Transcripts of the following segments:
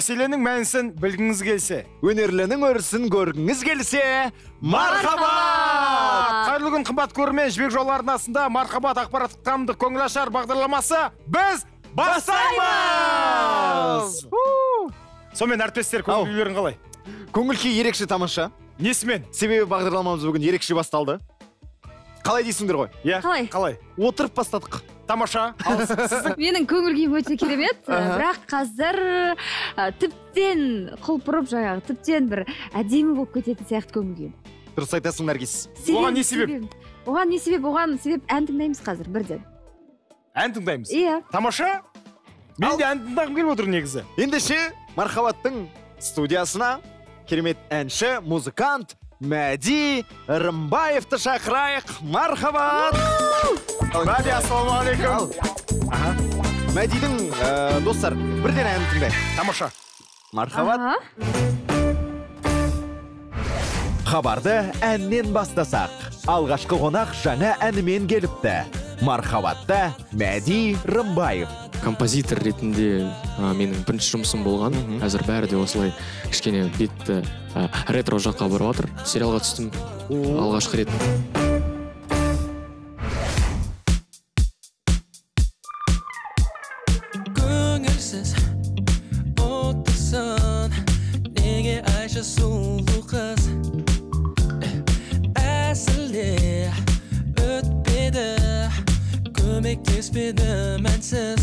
мәселенің мәнісін білгіңіз келсе өнерлінің өрісін көргіңіз келсе мархабат қайырлы күн қымбат көрермен жібек жолы арнасында мархабат ақпараттық танымдық ашар бағдарламасы біз бастаймыз сонымен әріптестер көңіл күйлерің қалай көңіл күй ерекше тамаша несімен себебі бағдарламамыз бүгін ерекше басталды қалай дейсіңдер ғой иә қалай қалай отырып бастадық тамаша менің көңіл күйім өте керемет э, бірақ қазір э, тіптен құлпырып жаңағы тіптен бір әдемі болып кететін сияқты көңіл күйім дұрыс айтасың наргиз оған не себеп оған не себеп оған себеп ән тыңдаймыз қазір бірден ән тыңдаймыз иә тамаша мен де ән тыңдағым келіп отыр негізі ендеше мархабаттың студиясына керемет әнші музыкант мәди рымбаевты шақырайық мархабат мәди ассалаумағалейкум алейкум. мәдидің достар бірден әнін тыңдайық тамаша мархабат хабарды әннен бастасақ алғашқы қонақ жаңа әнімен келіпті мархабатта мәди рымбаев композитор ретінде менің бірінші жұмысым болған қазір бәрі де осылай кішкене бетті ретро жаққа барып жатыр сериалға түстім алғашқы рет the man mensiz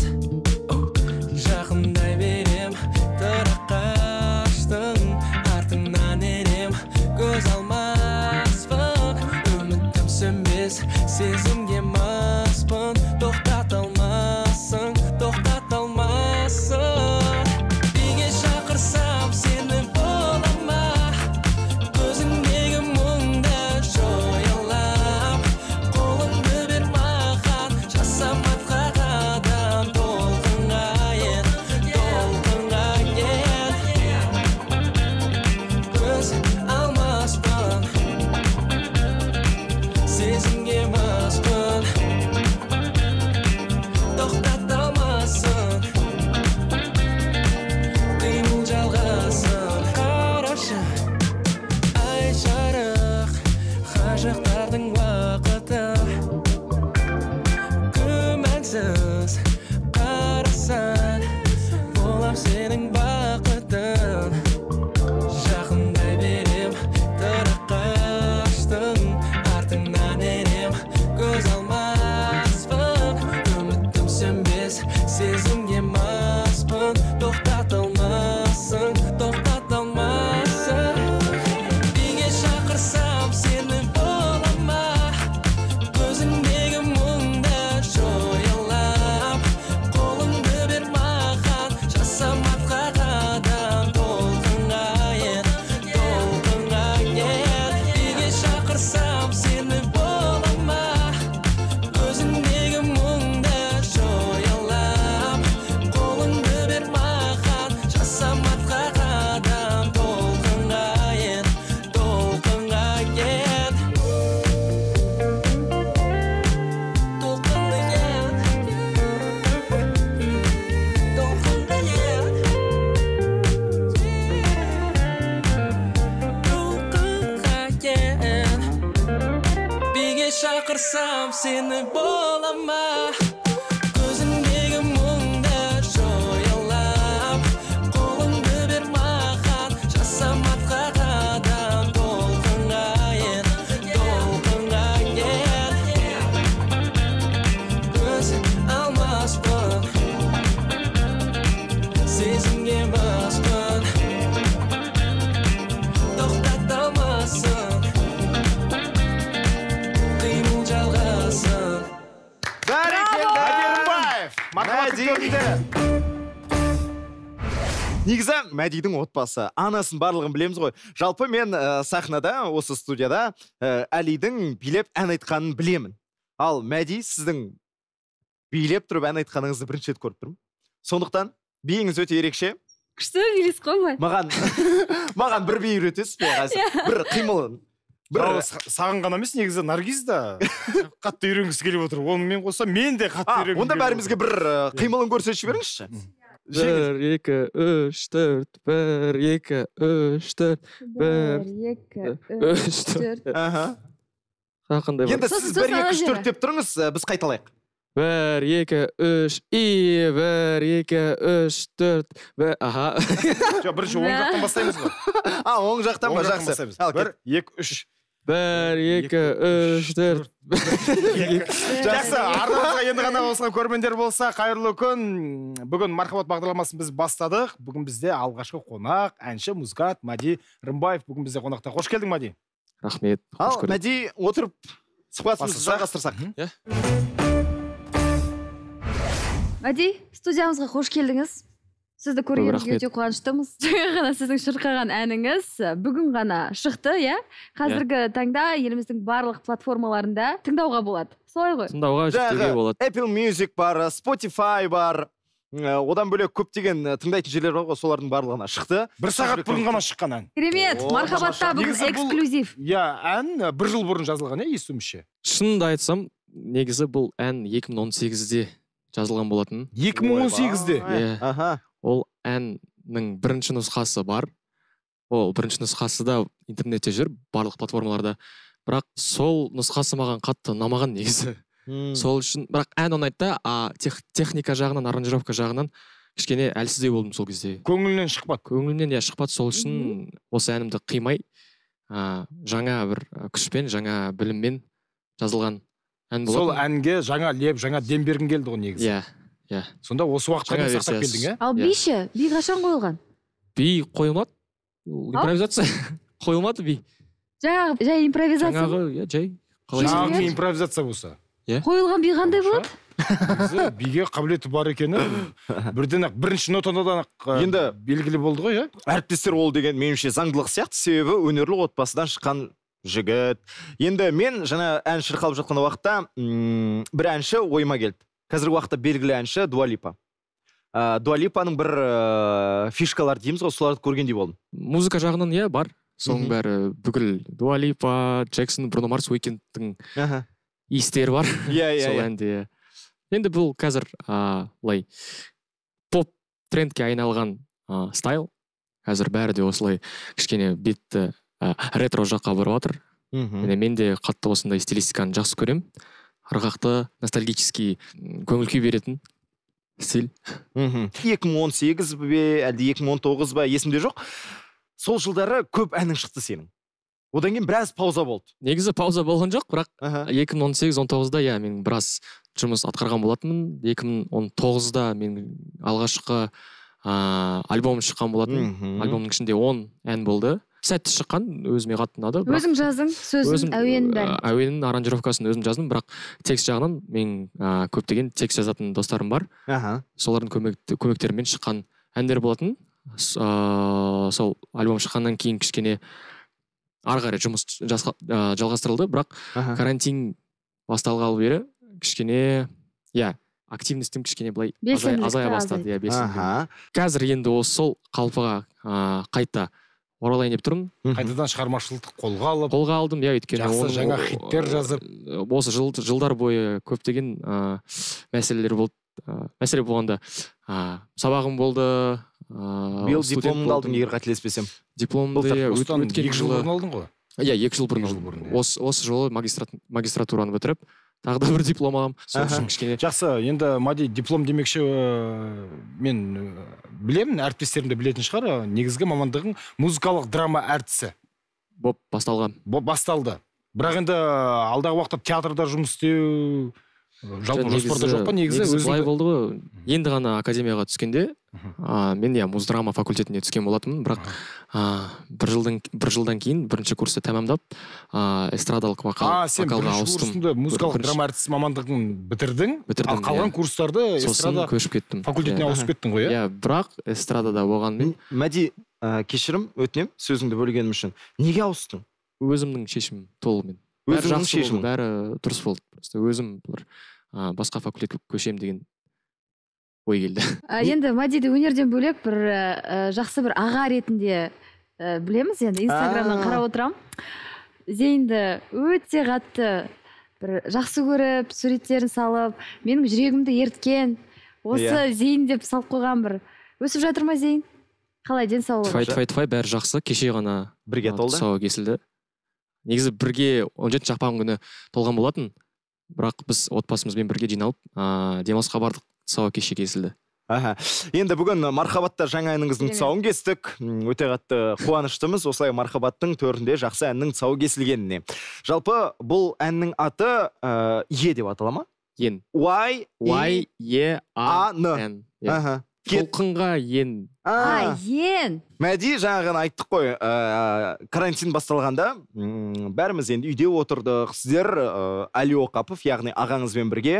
to мәдидің отбасы анасын барлығын білеміз ғой жалпы мен ә, сахнада осы студияда ә, э, әлидің билеп ән айтқанын білемін ал мәди сіздің билеп тұрып ән айтқаныңызды бірінші рет көріп тұрмын сондықтан биіңіз өте ерекше күшті билейсіз ғой былай маған маған бір би үйретесіз бе қазір иә. бір қимылын бір саған ғана емес негізі наргиз да қатты үйренгісі келіп отыр онымен қоса мен де қатты үйренгім онда бәрімізге бір э, иә. қимылын көрсетіп жіберіңізші бір екі үш төрт бір екі үш төрт бір екі үш төрт аха енді сіз бір екі үш төрт деп тұрыңыз біз қайталайық бір екі үш и бір екі үш төрт аха жоқ бірінші оң жақтан бастаймыз ғой а оң жақтан ба жақсы бір екі үш бір екі үш төрт жақсы арнамызға енді ғана қосылған көрермендер болса қайырлы күн бүгін мархабат бағдарламасын біз бастадық бүгін бізде алғашқы қонақ әнші музыкант мәди рымбаев бүгін бізде қонақта қош келдің мәди рахмет ал мәди отырып сұхбатымызды жалғастырсақ иә мәди студиямызға қош келдіңіз сізді көргенімізге өте қуаныштымыз жаңа ғана сіздің шырқаған әніңіз бүгін ғана шықты иә қазіргі иә. таңда еліміздің барлық платформаларында тыңдауға болады солай ғой тыңдауға жетуге болады apple music бар spotify бар одан бөлек көптеген тыңдайтын жерлер бар ғой солардың барлығына шықты бір сағат бұрын ғана шыққан ән керемет мархабатта бүгін эксклюзив иә ән бір жыл бұрын жазылған иә естуімше шынымды айтсам негізі бұл ән 2018-де жазылған болатын 2018-де иә аха ол әннің бірінші нұсқасы бар ол бірінші нұсқасы да интернетте жүр барлық платформаларда бірақ сол нұсқасы маған қатты ұнамаған негізі сол үшін бірақ ән ұнайды да а техника жағынан аранжировка жағынан кішкене әлсіздеу болдым сол кезде көңілінен шықпады Көңілінен иә шықпады сол үшін осы әнімді қимай ә, жаңа бір күшпен жаңа біліммен жазылған ән болатын. сол әнге жаңа леп жаңа дем бергің келді ғой негізі иә иә сонда осы уақытқа дейін сақтап келдің иә ал иә. би ше би қашан қойылған би қойылмады импровизация қойылмады би жаңағы жай импровизация жаңағы иә импровизация болса иә қойылған би қандай болады биге қабілеті бар екені бірден ақ бірінші нотадан ақ енді белгілі болды ғой иә әріптестер ол деген меніңше заңдылық сияқты себебі өнерлі отбасыдан шыққан жігіт енді мен жаңа ән шырқалып жатқан уақытта м бір әнші ойыма келді қазіргі уақытта белгілі әнші дуалипа ыыы дуалипаның бір ыыы фишкалары дейміз ғой соларды көргендей болдым музыка жағынан иә бар соның бәрі бүкіл дуалипа джексон бруно марс уикендтің иістері бар иә иә сол иә. әнде иә. енді бұл қазір былай поп трендке айналған ыыы стайл қазір бәрі де осылай кішкене бетті ретро жаққа барып жатыр мхм мен де қатты осындай стилистиканы жақсы көремін ырғақты ностальгический көңіл күй беретін стиль мхм екі мың он сегіз бе әлде екі мың он тоғыз ба есімде жоқ сол жылдары көп әнің шықты сенің одан кейін біраз пауза болды негізі пауза болған жоқ бірақ екі мың он сегіз он тоғызда иә мен біраз жұмыс атқарған болатынмын екі мың он тоғызда мен алғашқы ыыы альбом шыққан болатын альбомның ішінде он ән болды сәтті шыққан өзіме қатты ұнады өзің жаздың сөзін өзім, әуенін бәрін ә, әуенін аранжировкасын өзім жаздым бірақ текст жағынан мен ә, көптеген текст жазатын достарым бар аха солардың көмек, көмектерімен шыққан әндер болатын ыыы ә, сол альбом шыққаннан кейін кішкене ары қарай жұмыс ә, жалғастырылды бірақ карантин басталғалы бері кішкене иә активностьтім кішкене былай азая, азая бастады иә қазір енді осы сол қалпыға ыыы қайта оралайын деп тұрмын қайтадан шығармашылықты қолға алып қолға алдым иә өйткені жақсы жаңа хиттер жазып осы жыл, жылдар бойы көптеген ә, мәселелер болды ә, мәселе болғанда ә, сабағым болды ыыы биыл дипломыңды алдың егер қателеспесем дипломды өткен бұрын алдың ғой иә екі жыл бұрын иә. осы осы жолы магистратураны бітіріп тағы да бір диплом аламын сол үшін кішкене жақсы енді мади диплом демекші э, мен э, білемін әріптестерім де білетін шығар э, негізгі мамандығың музыкалық драма әртісі болып басталған басталды бірақ енді алдағы уақытта театрда жұмыс істеу жалпы жоспарда жоқ па негізі былай болды ғой енді ғана академияға түскенде ыыы мен иә муздрама факультетіне түскен болатынмын бірақ ыыы бір жылдың бір жылдан кейін бірінші курсты тәмамдап ыыы эстрадалық вокал а музыкалық драма әртіс мамандығын бітірдің бітірдім ал қалған иә. курстарды сосын көшіп кеттім факультетіне иә. ауысып кеттің ғой иә иә бірақ эстрадада болғанмен мәди кешірім өтінемін сөзіңді бөлгенім үшін неге ауыстың өзімнің шешімім толығымен жақсы бәрі дұрыс болды просто өзім бір басқа факультетке көшемін деген ой келді енді мадиді өнерден бөлек бір э, э, жақсы бір аға ретінде ә, білеміз енді инстаграмнан қарап отырамын зейінді өте қатты бір жақсы көріп суреттерін салып менің жүрегімді ерткен. осы yeah. Иә. зейін деп салып қойған бір өсіп жатыр ма зейін қалай денсаулығы тфай тфай тфай бәрі жақсы кеше ғана бірге толды тұсауы кесілді негізі бірге он жетінші ақпан күні толған болатын бірақ біз отбасымызбен бірге жиналып ыыы демалысқа бардық тұсауы кеше кесілді аха енді бүгін мархабатта жаңа әніңіздің тұсауын кестік өте қатты қуаныштымыз осылай мархабаттың төрінде жақсы әннің тұсауы кесілгеніне жалпы бұл әннің аты ыыы е деп атала ма ен уай уай е а n аха толқынға ен а ен мәди жаңа ғана айттық қой карантин басталғанда м бәріміз енді үйде отырдық сіздер ыыы әли оқапов яғни ағаңызбен бірге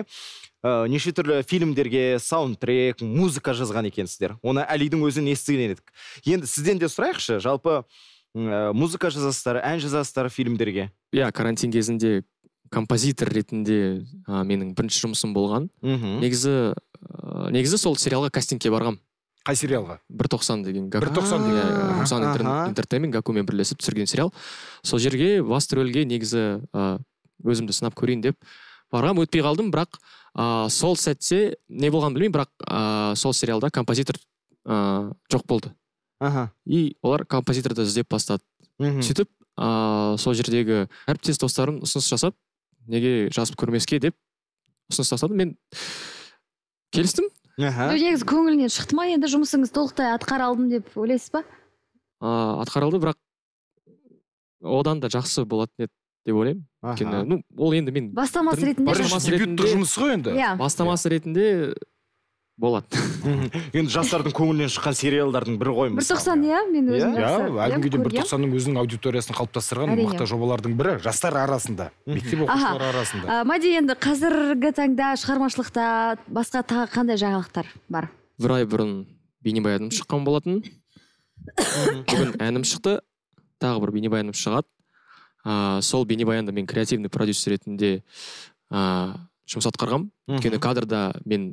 ә, неше түрлі фильмдерге саундтрек музыка жазған екенсіздер оны әлидің өзінен естіген едік енді сізден де сұрайықшы жалпы музыка жазасыздар ән жазасыздар фильмдерге иә карантин кезінде композитор ретінде менің бірінші жұмысым болған мхм негізі ә, негізі сол сериалға кастингке барғам қай сериалға бір тоқсан деген бір тоқсан иә, деген интертеймент гакумен бірлесіп түсірген сериал сол жерге басты рөлге негізі ә, өзімді сынап көрейін деп барғам өтпей қалдым бірақ ә, сол сәтте не болғанын білмеймін бірақ ә, сол сериалда композитор ә, жоқ болды аха и олар композиторды іздеп бастады мхм сөйтіп ә, сол жердегі әріптес достарым ұсыныс жасап неге жазып көрмеске деп ұсыныс тастады мен келістім негізі көңілінен шықты ма енді жұмысыңыз толықтай атқара алдым деп ойлайсыз ба ыыы алды, бірақ одан да жақсы болатын еді деп ойлаймын өйткені ну ол енді мен бастамасы ретінде жұмыс қой енді иә бастамасы ретінде болады енді жастардың көңілінен шыққан сериалдардың бірі ғой бір тоқсан иә мен өзім иә әлі кезде бір тоқсанның өзінің аудиториясын қалыптастырған мықты жобалардың бірі жастар арасында мектеп оқушылары арасында а, мәди енді қазіргі таңда шығармашылықта басқа тағы қандай жаңалықтар бар бір ай бұрын бейнебаяным шыққан болатын бүгін әнім шықты тағы бір бейнебаяным шығады ыыы сол бейнебаянды мен креативный продюсер ретінде ыыы жұмыс атқарғанмын өйткені кадрда мен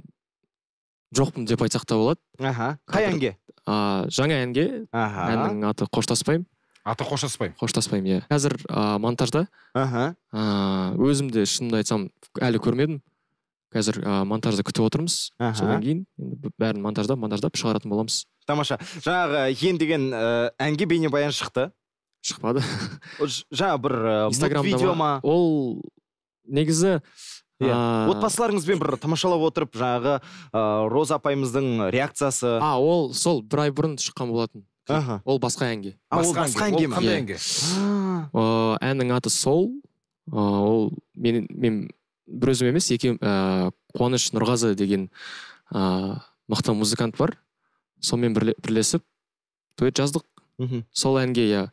жоқпын деп айтсақ та болады аха қай әнге ыыы жаңа әнге аха әннің аты қоштаспаймын аты қоштаспаймын қоштаспаймын иә қазір монтажда аха ыыы өзімде шынымды айтсам әлі көрмедім қазір ыыы монтажда күтіп отырмыз содан кейін бәрін монтаждап монтаждап шығаратын боламыз тамаша жаңағы ен деген ыыы әнге бейнебаян шықты шықпады жаңағы бір видео ма ол негізі иә отбасыларыңызбен бір тамашалап отырып жаңағы ыыы роза апайымыздың реакциясы а ол сол бір ай бұрын шыққан болатын аха ол басқа әнге басқа әнге ма иә. қандай әнге әннің аты сол ол мен мен бір өзім емес екеуім ііі қуаныш нұрғазы деген ыыы мықты музыкант бар сонымен бірлесіп дуэт жаздық мхм сол әнге иә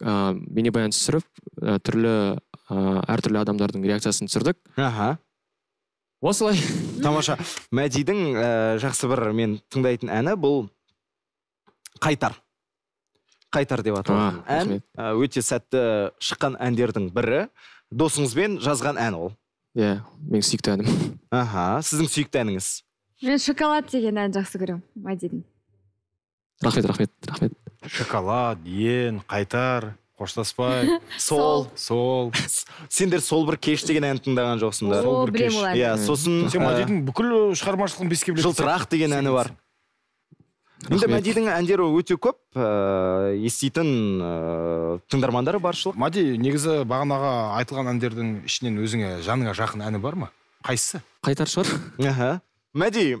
ыыы бейнебаян түсіріп түрлі ыыы э, әртүрлі адамдардың реакциясын түсірдік аха осылай тамаша мәдидің э, жақсы бір мен тыңдайтын әні бұл қайтар қайтар деп аталған ән э, өте сәтті шыққан әндердің бірі досыңызбен жазған ән ол иә yeah, менің сүйікті әнім аха сіздің сүйікті әніңіз мен шоколад деген әнді жақсы көремін мәдидің рахмет рахмет рахмет шоколад ен қайтар қоштаспай сол сол сендер сол бір кеш деген әнді тыңдаған жоқсыңдар сол бір кеш иә сосын сен мәдидің бүкіл шығармашылығын беске білесің жылтырақ деген әні бар енді мәдидің әндері өте көп ыыы э, еститін ыыы э, тыңдармандары баршылық мәди негізі бағанаға айтылған әндердің ішінен өзіңе жаныңа жақын әні бар ма қайсысы қайтар шығар мәди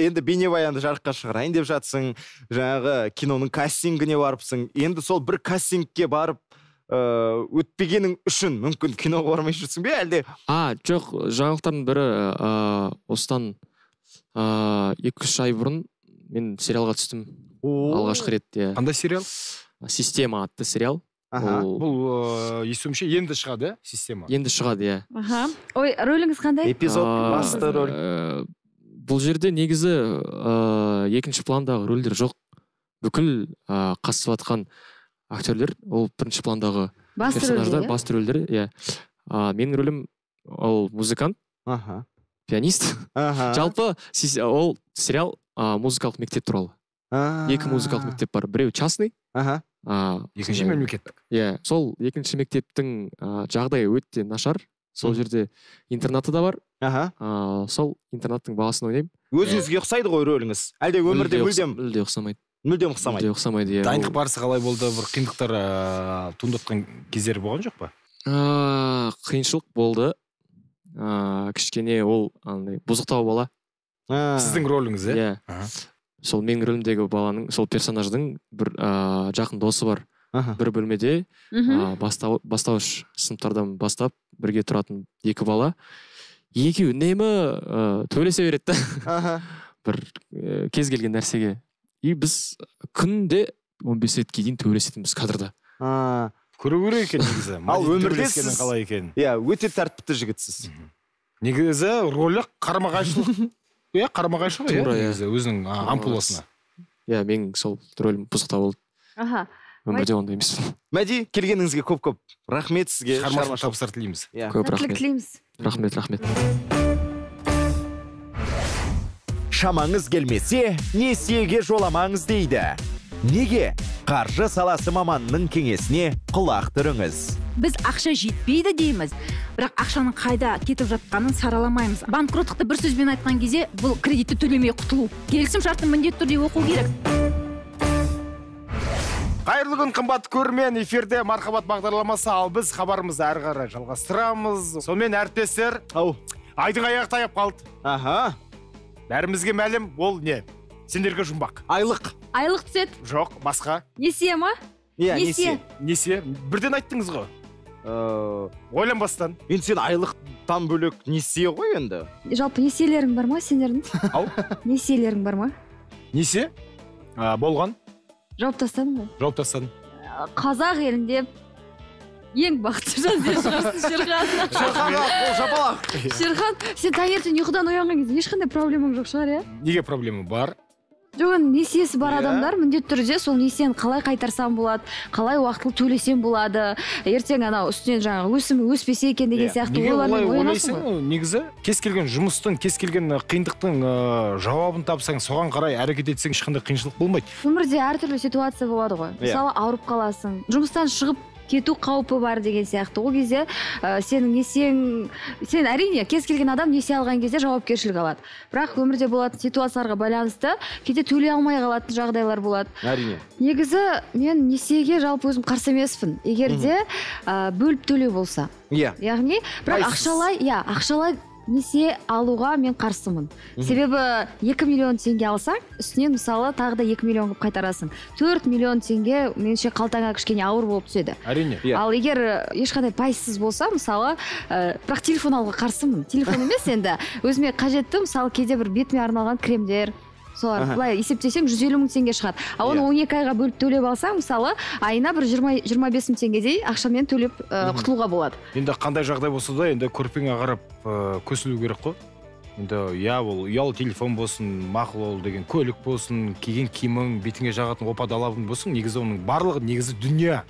енді бейнебаянды жарыққа шығарайын деп жатсың жаңағы киноның кастингіне барыпсың енді сол бір кастингке барып ыыы э, өтпегенің үшін мүмкін киноға бармай жүрсің бе әлде а жоқ жаңалықтардың бірі ыыы э, э, осыдан ыыы екі үш ай бұрын мен сериалға түстім алғашқы рет иә қандай сериал система атты сериал бұл ыыы естуімше енді шығады иә система енді шығады иә аха ой рөліңіз қандай эпизод басты рөл бұл жерде негізі ыыы екінші пландағы рөлдер жоқ бүкіл ыыы қатысып жатқан актерлер ол бірінші пландағы басты бас иә? басты рөлдер иә а менің рөлім ол музыкант аха пианист аха жалпы ол сериал ә, музыкалық мектеп туралы екі музыкалық мектеп бар біреуі частный аха ыыы екінші мемлекеттік иә сол екінші мектептің жағдайы өте нашар сол жерде интернаты да бар аха ыыы сол интернаттың баласын ойнаймын өзіңізге ә. ұқсайды ғой рөліңіз әлде өмірде мүлдем мүлде ұқсамайды мүлдем ұқсамайды мүлде ұқсамайды иә дайындық барысы қалай болды бір қиындықтар ыыы ә, туындатқан кездер болған жоқ па ыыы ә, қиыншылық болды ыыы кішкене ол андай бұзықтау бала сіздің рөліңіз иә иә сол менің рөлімдегі баланың сол персонаждың бір ыыы жақын досы бар а бір бөлмеде мхм бастауыш сыныптардан бастап бірге тұратын екі бала екеуі үнемі ыыы төбелесе береді да бір э, кез келген нәрсеге и біз күнде 15 ретке дейін төбелесетінбіз кадрда а көру керек екен негізі ал өмірде қалай екен иә өте тәртіпті жігітсіз негізі рөлі қарама қайшылық иә қарама қайшы ғой иә, иә. өзінің ампуласына иә. иә менің сол рөлім бұзықтау болды аха өмірде ондай емеспін мәди келгеніңізге көп көп рахмет сізге шығармашылық табыстар тілейміз иә. көп рахмет тілейміз рахмет рахмет шамаңыз келмесе несиеге жоламаңыз дейді неге қаржы саласы маманының кеңесіне құлақ түріңіз біз ақша жетпейді дейміз бірақ ақшаның қайда кетіп жатқанын сараламаймыз банкроттықты бір сөзбен айтқан кезде бұл кредитті төлемей құтылу келісім шартын міндетті түрде оқу керек қайырлы күн қымбатты көрермен эфирде мархабат бағдарламасы ал біз хабарымызды әрі қарай жалғастырамыз сонымен әріптестер ау айдың аяғы таяп қалды аха бәрімізге мәлім ол не сендерге жұмбақ айлық айлық түседі жоқ басқа несие ма иә yeah, несие бірден айттыңыз ғой ыыы э, ойланбастан енді сен айлықтан бөлек несие ғой енді жалпы несиелерің бар ма сендердің ау несиелерің бар ма несие болған жауып тастадым ба жауып тастадым қазақ елінде ең бақытты жан сен шығарсың шерхан шерхан ол шерхан сен таңертең ұйқыдан оянған кезде ешқандай проблемаң жоқ шығар иә неге проблема бар жоқ енді несиесі бар yeah. Иә. адамдар міндетті түрде сол несиені қалай қайтарсам болады қалай уақытылы төлесем болады ертең анау үстінен жаңағы өсімі өспесе екен деген yeah. Иә. сияқты олармен ойлайсың ғой негізі кез келген жұмыстың кез келген қиындықтың ыыы жауабын тапсаң соған қарай әрекет етсең ешқандай қиыншылық болмайды өмірде әртүрлі ситуация болады ғой yeah. Иә. мысалы ауырып қаласың жұмыстан шығып кету қаупі бар деген сияқты ол кезде ә, сенің несиең сен әрине кез келген адам несие алған кезде жауапкершілік алады бірақ өмірде болатын ситуацияларға байланысты кейде төлей алмай қалатын жағдайлар болады әрине негізі мен несиеге жалпы өзім қарсы емеспін егер де э, бөліп төлеу болса иә yeah. яғни бірақ ақшалай иә ақшалай несие алуға мен қарсымын себебі 2 миллион теңге алсаң үстінен мысалы тағы да 2 миллион қылып қайтарасың 4 миллион теңге меніңше қалтаңа кішкене ауыр болып түседі әрине yeah. Иә. ал егер э, ешқандай пайызсыз болса мысалы ә, бірақ телефон алуға қарсымын телефон емес енді өзіме қажетті мысалы кейде бір бетіме арналған кремдер солар былай есептесең жүз елу мың теңге шығады ал оны иә. он екі айға бөліп төлеп алсаң мысалы айына бір жиырма жиырма бес мың теңгедей ақшамен төлеп э, құтылуға болады енді қандай жағдай болса да енді көрпеңе қарап э, көсілу керек қой енді иә ол ұялы телефон болсын мақұл ол деген көлік болсын киген киімің бетіңе жағатын опа далабың болсын негізі оның барлығы негізі дүние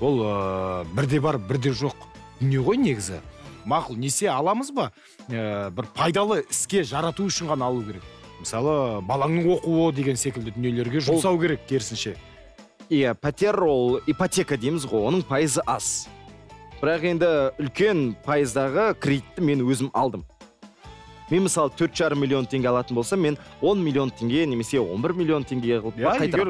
ол ә, бірде бар бірде жоқ дүние ғой негізі мақұл несие аламыз ба ә, бір пайдалы іске жарату үшін ғана алу керек мысалы балаңның оқуы деген секілді дүниелерге жұмсау керек керісінше иә пәтер ол ипотека дейміз ғой оның пайызы аз бірақ енді үлкен пайыздағы кредитті мен өзім алдым мен мысалы төрт жарым миллион теңге алатын болсам мен 10 миллион теңге немесе 11 бір миллион теңге қылып иә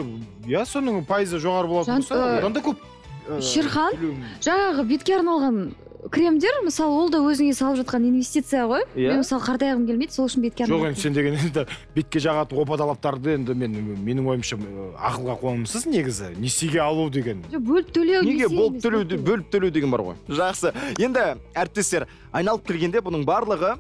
иә соның пайызы жоғары болатын болса э, одан да көп э, шерхан жаңағы бетке арналған кремдер мысалы ол да өзіңе салып жатқан инвестиция ғой иә yeah. мен мысалы қартайғым келмейді сол үшін бетке жоқ енді сен деген енді бетке жағатын опа талаптарды енді мен менің ойымша ақылға қонымсыз негізі несиеге алу деген жоқ бөліп төлеу неге бөліп төлеу бөліп төлеу деген бар ғой жақсы енді әріптестер айналып келгенде бұның барлығы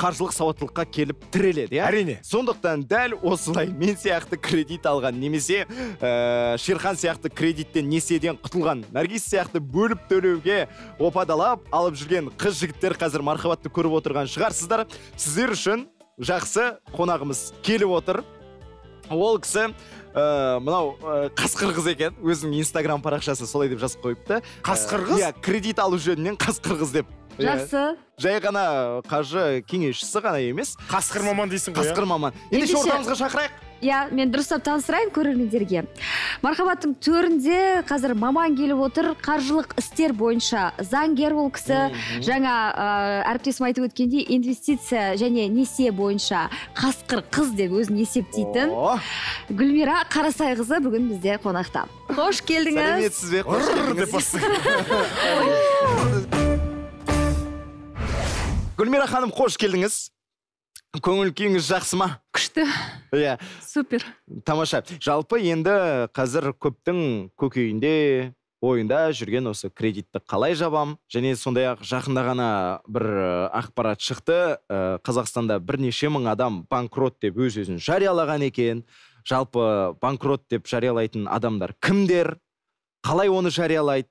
қаржылық сауаттылыққа келіп тіреледі иә әрине сондықтан дәл осылай мен сияқты кредит алған немесе ә, шерхан сияқты кредиттен несиеден құтылған наргиз сияқты бөліп төлеуге опадалап алып жүрген қыз жігіттер қазір мархабатты көріп отырған шығарсыздар сіздер үшін жақсы қонағымыз келіп отыр ол кісі ә, мынау ә, э, қасқыр қыз екен өзінің инстаграм парақшасы солай деп жазып қойыпты қасқыр қыз иә кредит алу жөнінен қасқыр қыз деп Иә. жақсы жай ғана қаржы кеңесшісі ғана емес қасқыр маман дейсің ғой қасқыр иә? маман ендеше ортамызға шақырайық иә мен дұрыстап таныстырайын көрермендерге мархабаттың төрінде қазір маман келіп отыр қаржылық істер бойынша заңгер ол кісі жаңа әріптесім айтып өткендей инвестиция және несие бойынша қасқыр қыз деп өзін есептейтін гүлмира қарасайқызы бүгін бізде қонақта қош келдіңіз сәлеметсіз бе деп гүлмира ханым қош келдіңіз көңіл күйіңіз жақсы ма күшті иә супер тамаша жалпы енді қазір көптің көкейінде ойында жүрген осы кредитті қалай жабам және сондай ақ жақында ғана бір ақпарат шықты қазақстанда бірнеше мың адам банкрот деп өз өзін жариялаған екен жалпы банкрот деп жариялайтын адамдар кімдер қалай оны жариялайды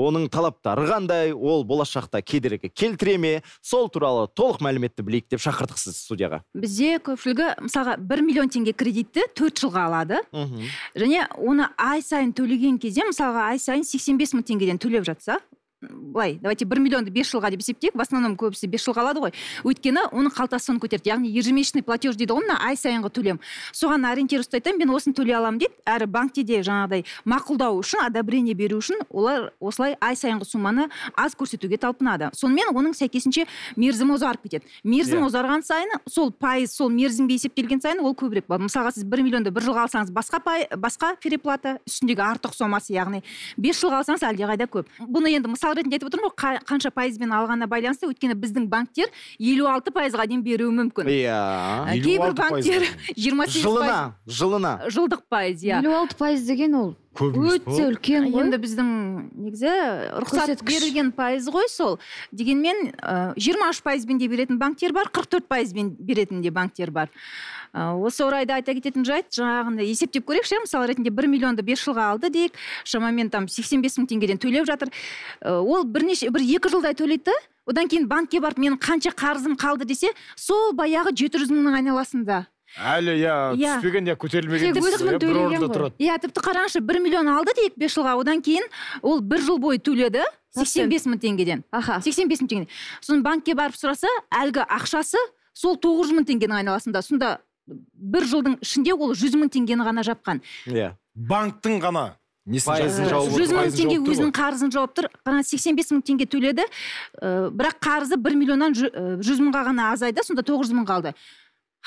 оның талаптары қандай ол болашақта кедергі келтіре ме сол туралы толық мәліметті білейік деп шақырдық сізді студияға бізде көпшілігі мысалға бір миллион теңге кредитті төрт жылға алады Үху. және оны ай сайын төлеген кезде мысалға ай сайын сексен бес мың теңгеден төлеп жатса былай давайте бір миллионды бес жылға деп есептейік в основном көбісі бес жылға алады ғой өйткені оның соны көтерді яғни ежемесячный платеж дейді ғой мына ай сайынғы төлем соған ориентир ұстайды мен осыны төлей аламын дейді әрі банкте де жаңағыдай мақұлдау үшін одобрение беру үшін олар осылай ай сайынғы сумманы аз көрсетуге талпынады сонымен оның сәйкесінше мерзімі ұзарып кетеді мерзім yeah. Иә. ұзарған сайын сол пайыз сол мерзімге есептелген сайын ол көбірек болады мысалға сіз бір миллионды бір жылға алсаңыз басқа пай, басқа переплата үстіндегі артық сомасы яғни бес жылға алсаңыз әлдеқайда көп бұны енді мысал мысал ретінде айтып отырмын ғой қанша пайызбен алғанына байланысты өйткені біздің банктер елу алты пайызға дейін беруі мүмкін иә ә, кейбір банктер жиырма сегіз жылына жылына жылдық пайыз иә елу алты пайыз деген ол көп өте үлкен ғой енді біздің негізі рұқсат берілген пайыз ғой сол дегенмен жиырма үш пайызбен де беретін банктер бар қырық төрт пайызбен беретін де банктер бар осы орайда айта кететін жайт жаңағындай есептеп көрейікші мысалы ретінде бір миллионды бес жылға алды дейік шамамен там сексен бес мың теңгеден төлеп жатыр ол бірнеше бір екі жылдай төлейді да одан кейін банкке барып менің қанша қарызым қалды десе сол баяғы жеті жүз мыңның айналасында әлі иә, иә. түспеген иә көтерілмеген иә, иә тіпті қараңызшы бір миллион алды дейік бес жылға одан кейін ол бір жыл бойы төледі сексен бес мың теңгеден аха сексен бес мың теңге сосын банкке барып сұраса әлгі ақшасы сол тоғыз жүз мың теңгенің айналасында сонда бір жылдың ішінде ол жүз мың теңгені ғана жапқан иә yeah. банктің ғана жүз мың теңге өзінің қарызын жауып тұр ғана сексен бес мың теңге төледі ә, бірақ қарызы бір миллионнан э, жүз мыңға ғана азайды сонда тоғыз жүз мың қалды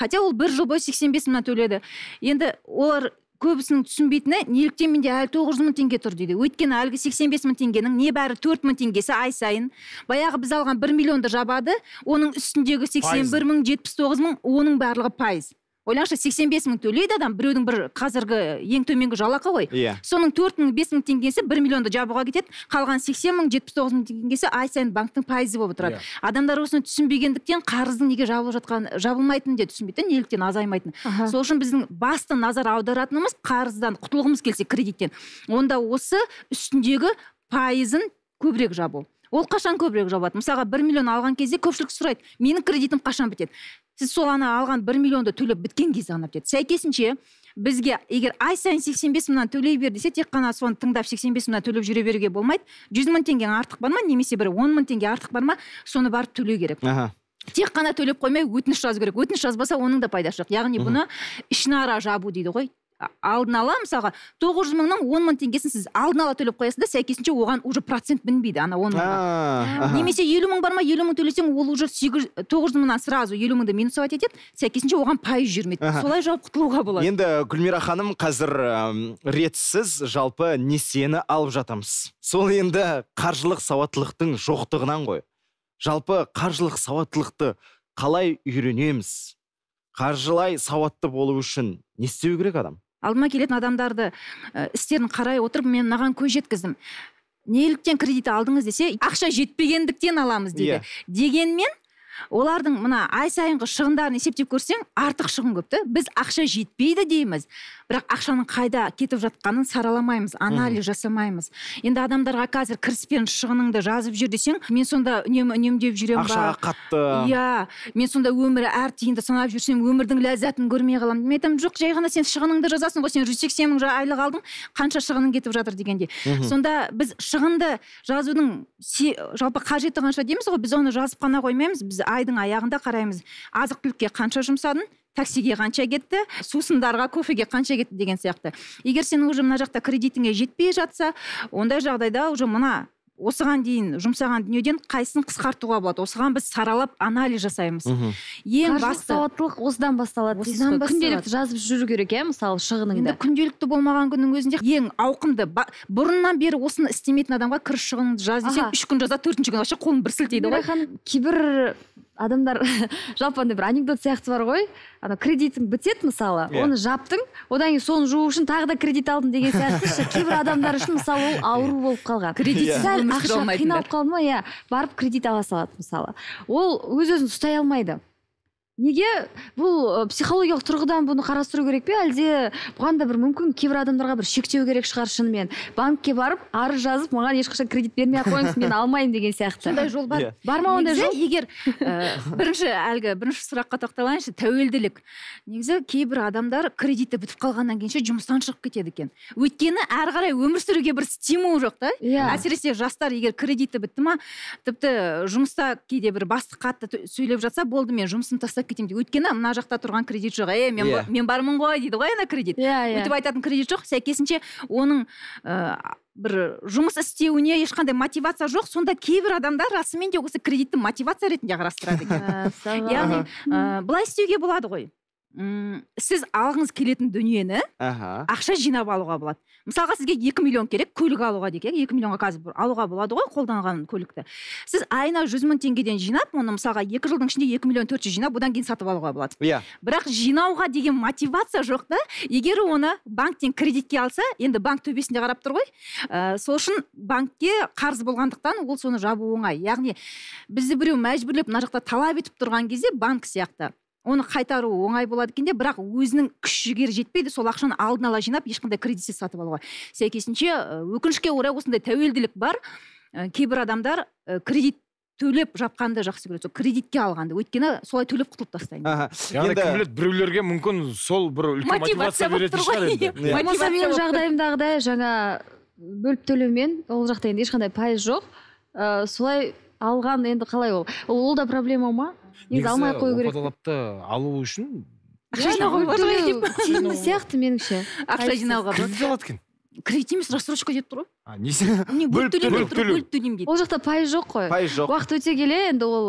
хотя ол бір жыл бойы сексен бес мыңнан төледі енді олар көбісінің түсінбейтіні неліктен менде әлі тоғыз жүз мың теңге тұр дейді өйткені әлгі сексен бес мың теңгенің небәрі төрт мың теңгесі ай сайын баяғы біз алған бір миллионды жабады оның үстіндегі сексен бір мың жетпіс тоғыз мың оның барлығы пайыз ойлаңызшы сексен бес мың төлейді адам біреудің бір қазіргі ең төменгі жалақы ғой иә yeah. соның төрт мың бес мың теңгесі бір миллионды жабуға кетеді қалған сексен мың жетпіс тоғыз мың теңгесі ай сайын банктің пайызы болып отырады yeah. Иә. адамдар осыны түсінбегендіктен қарыздың неге жабылып жатқанын жабылмайтынын де түсінбейді да неліктен азаймайтынын uh -huh. сол үшін біздің басты назар аударатынымыз қарыздан құтылғымыз келсе кредиттен онда осы үстіндегі пайызын көбірек жабу ол қашан көбірек жабады мысалға бір миллион алған кезде көпшілік сұрайды менің кредитім қашан бітеді сіз сол ана алған бір миллионды төлеп біткен кезде ғана бітеді сәйкесінше бізге егер ай сайын сексен бес мыңнан төлей бер десе тек қана соны тыңдап сексен бес мыңнан төлеп жүре беруге болмайды жүз мың теңгең артық бар ма немесе бір он мың теңге артық бар ма соны барып төлеу керек аха тек қана төлеп қоймай өтініш жазу керек өтініш жазбаса оның да пайдасы жоқ яғни бұны ішінара жабу дейді ғой алдын ала мысалға тоғыз жүз мыңның он мың теңгесін сіз алдын ала төлеп қоясыз да сәйкесінше оған уже процент мінбейді ана он мыңға немесе елу мың бар ма елу мың төлесең ол уже сегіз тоғыз жүз мыңнан сразу елу мыңды минусовать етеді сәйкесінше оған пайыз жүрмейді солай жауап құтылуға болады енді гүлмира ханым қазір ретсіз жалпы несиені алып жатамыз сол енді қаржылық сауаттылықтың жоқтығынан ғой жалпы қаржылық сауаттылықты қалай үйренеміз қаржылай сауатты болу үшін не істеу керек адам алдыма келетін адамдарды істерін қарай отырып мен наған көз жеткіздім неліктен кредит алдыңыз десе ақша жетпегендіктен аламыз иә. дейді дегенмен олардың мына ай сайынғы шығындарын есептеп көрсең артық шығын көп та біз ақша жетпейді дейміз бірақ ақшаның қайда кетіп жатқанын сараламаймыз анализ жасамаймыз енді адамдарға қазір кіріс пен шығыныңды жазып жүр десең мен сонда үнемі үнемдеп жүремін ба ақшаға қатты иә мен сонда өмірі әр тиынды санап жүрсем өмірдің ләззатын көрмей қаламын мен айтамын жоқ жай ғана сен шығыныңды жазасың ғой сен жүз сексен мың айлық алдың қанша шығының кетіп жатыр дегендей сонда біз шығынды жазудың жалпы қажеті қанша дейміз ғой біз оны жазып қана қоймаймыз біз айдың аяғында қараймыз азық түлікке қанша жұмсадың таксиге қанша кетті сусындарға кофеге қанша кетті деген сияқты егер сенің уже мына жақта кредитіңе жетпей жатса ондай жағдайда уже мына осыған дейін жұмсаған дүниеден қайсысын қысқартуға болады осыған біз саралап анализ жасаймыз ең басты сауаттылық осыдан басталады осыдан күнделікті жазып жүру керек иә мысалы шығыныңды енді күнделікті болмаған күннің өзінде ең ауқымды бұрыннан бері осыны істемейтін адамға кіріс шығыныңды жаз десең үш күн жазады төртінші күні вообще қолын бір сілтейді ғой кейбір адамдар жалпы андай бір анекдот сияқты бар ғой ана кредитің бітеді мысалы иә. оны жаптың одан кейін соны жуу үшін тағы да кредит алдың деген сияқты кейбір адамдар үшін мысалы ол ауру болып қалған кредит yeah. сәл ақша қиналып қалды ма иә барып кредит ала салады мысалы ол өз өзін ұстай алмайды неге бұл психологиялық тұрғыдан бұны қарастыру керек пе әлде бұған да бір мүмкін кейбір адамдарға бір шектеу керек шығар шынымен банкке барып арыз жазып маған ешқашан кредит бермей ақ қойыңыз мен алмаймын деген сияқты сондай жол бар yeah. Иә. бар ма ондай жол егер ә, бірінші әлгі бірінші сұраққа тоқталайыншы тәуелділік негізі кейбір адамдар кредиті бітіп қалғаннан кейінше жұмыстан шығып кетеді екен өйткені әрі қарай өмір сүруге бір стимул жоқ та иә yeah. әсіресе жастар егер кредиті бітті ма тіпті жұмыста кейде бір бастық қатты сөйлеп жатса болды мен жұмысымды тастап кетемін дейді өйткені мына жақта тұрған кредит жоқ ей мен, yeah. Иә. мен бармын ғой дейді ғой ана кредит иә yeah, иә. өйтіп айтатын кредит жоқ сәйкесінше оның ә, бір жұмыс істеуіне ешқандай мотивация жоқ сонда кейбір адамдар расымен де осы кредитті мотивация ретінде қарастырады екен ә, яғни ә, былай істеуге болады ғой мм сіз алғыңыз келетін дүниені аха ақша жинап алуға болады мысалға сізге екі миллион керек көлік алуға дейік иә екі миллионға қазір алуға болады ғой қолданған көлікті сіз айына жүз мың теңгеден жинап оны мысалға екі жылдың ішінде екі миллион төрт жүз жинап одан кейін сатып алуға болады иә yeah. бірақ жинауға деген мотивация жоқ та егер оны банктен кредитке алса енді банк төбесінде қарап тұр ғой ә, сол үшін банкке қарыз болғандықтан ол соны жабу оңай яғни бізді біреу мәжбүрлеп мына жақта талап етіп тұрған кезде банк сияқты оны қайтару оңай болады екен де бірақ өзінің күш жігері жетпейді сол ақшаны алдын ала жинап ешқандай кредитсіз сатып алуға сәйкесінше өкінішке орай осындай тәуелділік бар кейбір адамдар кредит төлеп жапқанды жақсы көреді сол кредитке алғанды өйткені солай төлеп құтылып тастаймын яғни кім біледі біреулерге мүмкін сол бір үлкен мотивация беретін шығар енді менің жағдайымдағыдай жаңа бөліп төлеумен ол жақта енді ешқандай пайыз жоқ ыыы солай алған енді қалай ол ол да проблема ма негізі алмай қою керек фотолапты алу үшін тегін сияқты меніңше ақша жинауға кредит алады екен кредит емес рассрочка деп тұр ғой бөліп ол жақта пайыз жоқ қой пайыз жоқ уақыт өте келе енді ол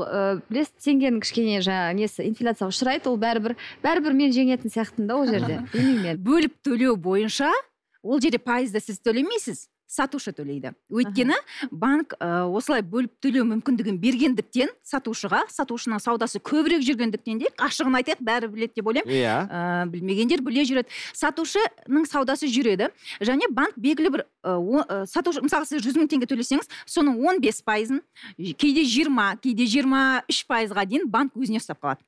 білесің білесіз теңгенің кішкене жаңағы несі инфляцияға ұшырайды ол бәрібір бәрібір мен жеңетін сияқтымын да ол жерде білмеймін мен бөліп төлеу бойынша ол жерде пайызды сіз төлемейсіз сатушы төлейді өйткені банк ә, осылай бөліп төлеу мүмкіндігін бергендіктен сатушыға сатушының саудасы көбірек жүргендіктен де ашығын айтайық бәрі біледі деп ойлаймын иә yeah. Э, білмегендер біле жүреді сатушының саудасы жүреді және банк белгілі бір ә, э, сатушы мысалы сіз жүз мың теңге төлесеңіз соның он бес пайызын кейде жиырма кейде жиырма үш пайызға дейін банк өзіне ұстап қалады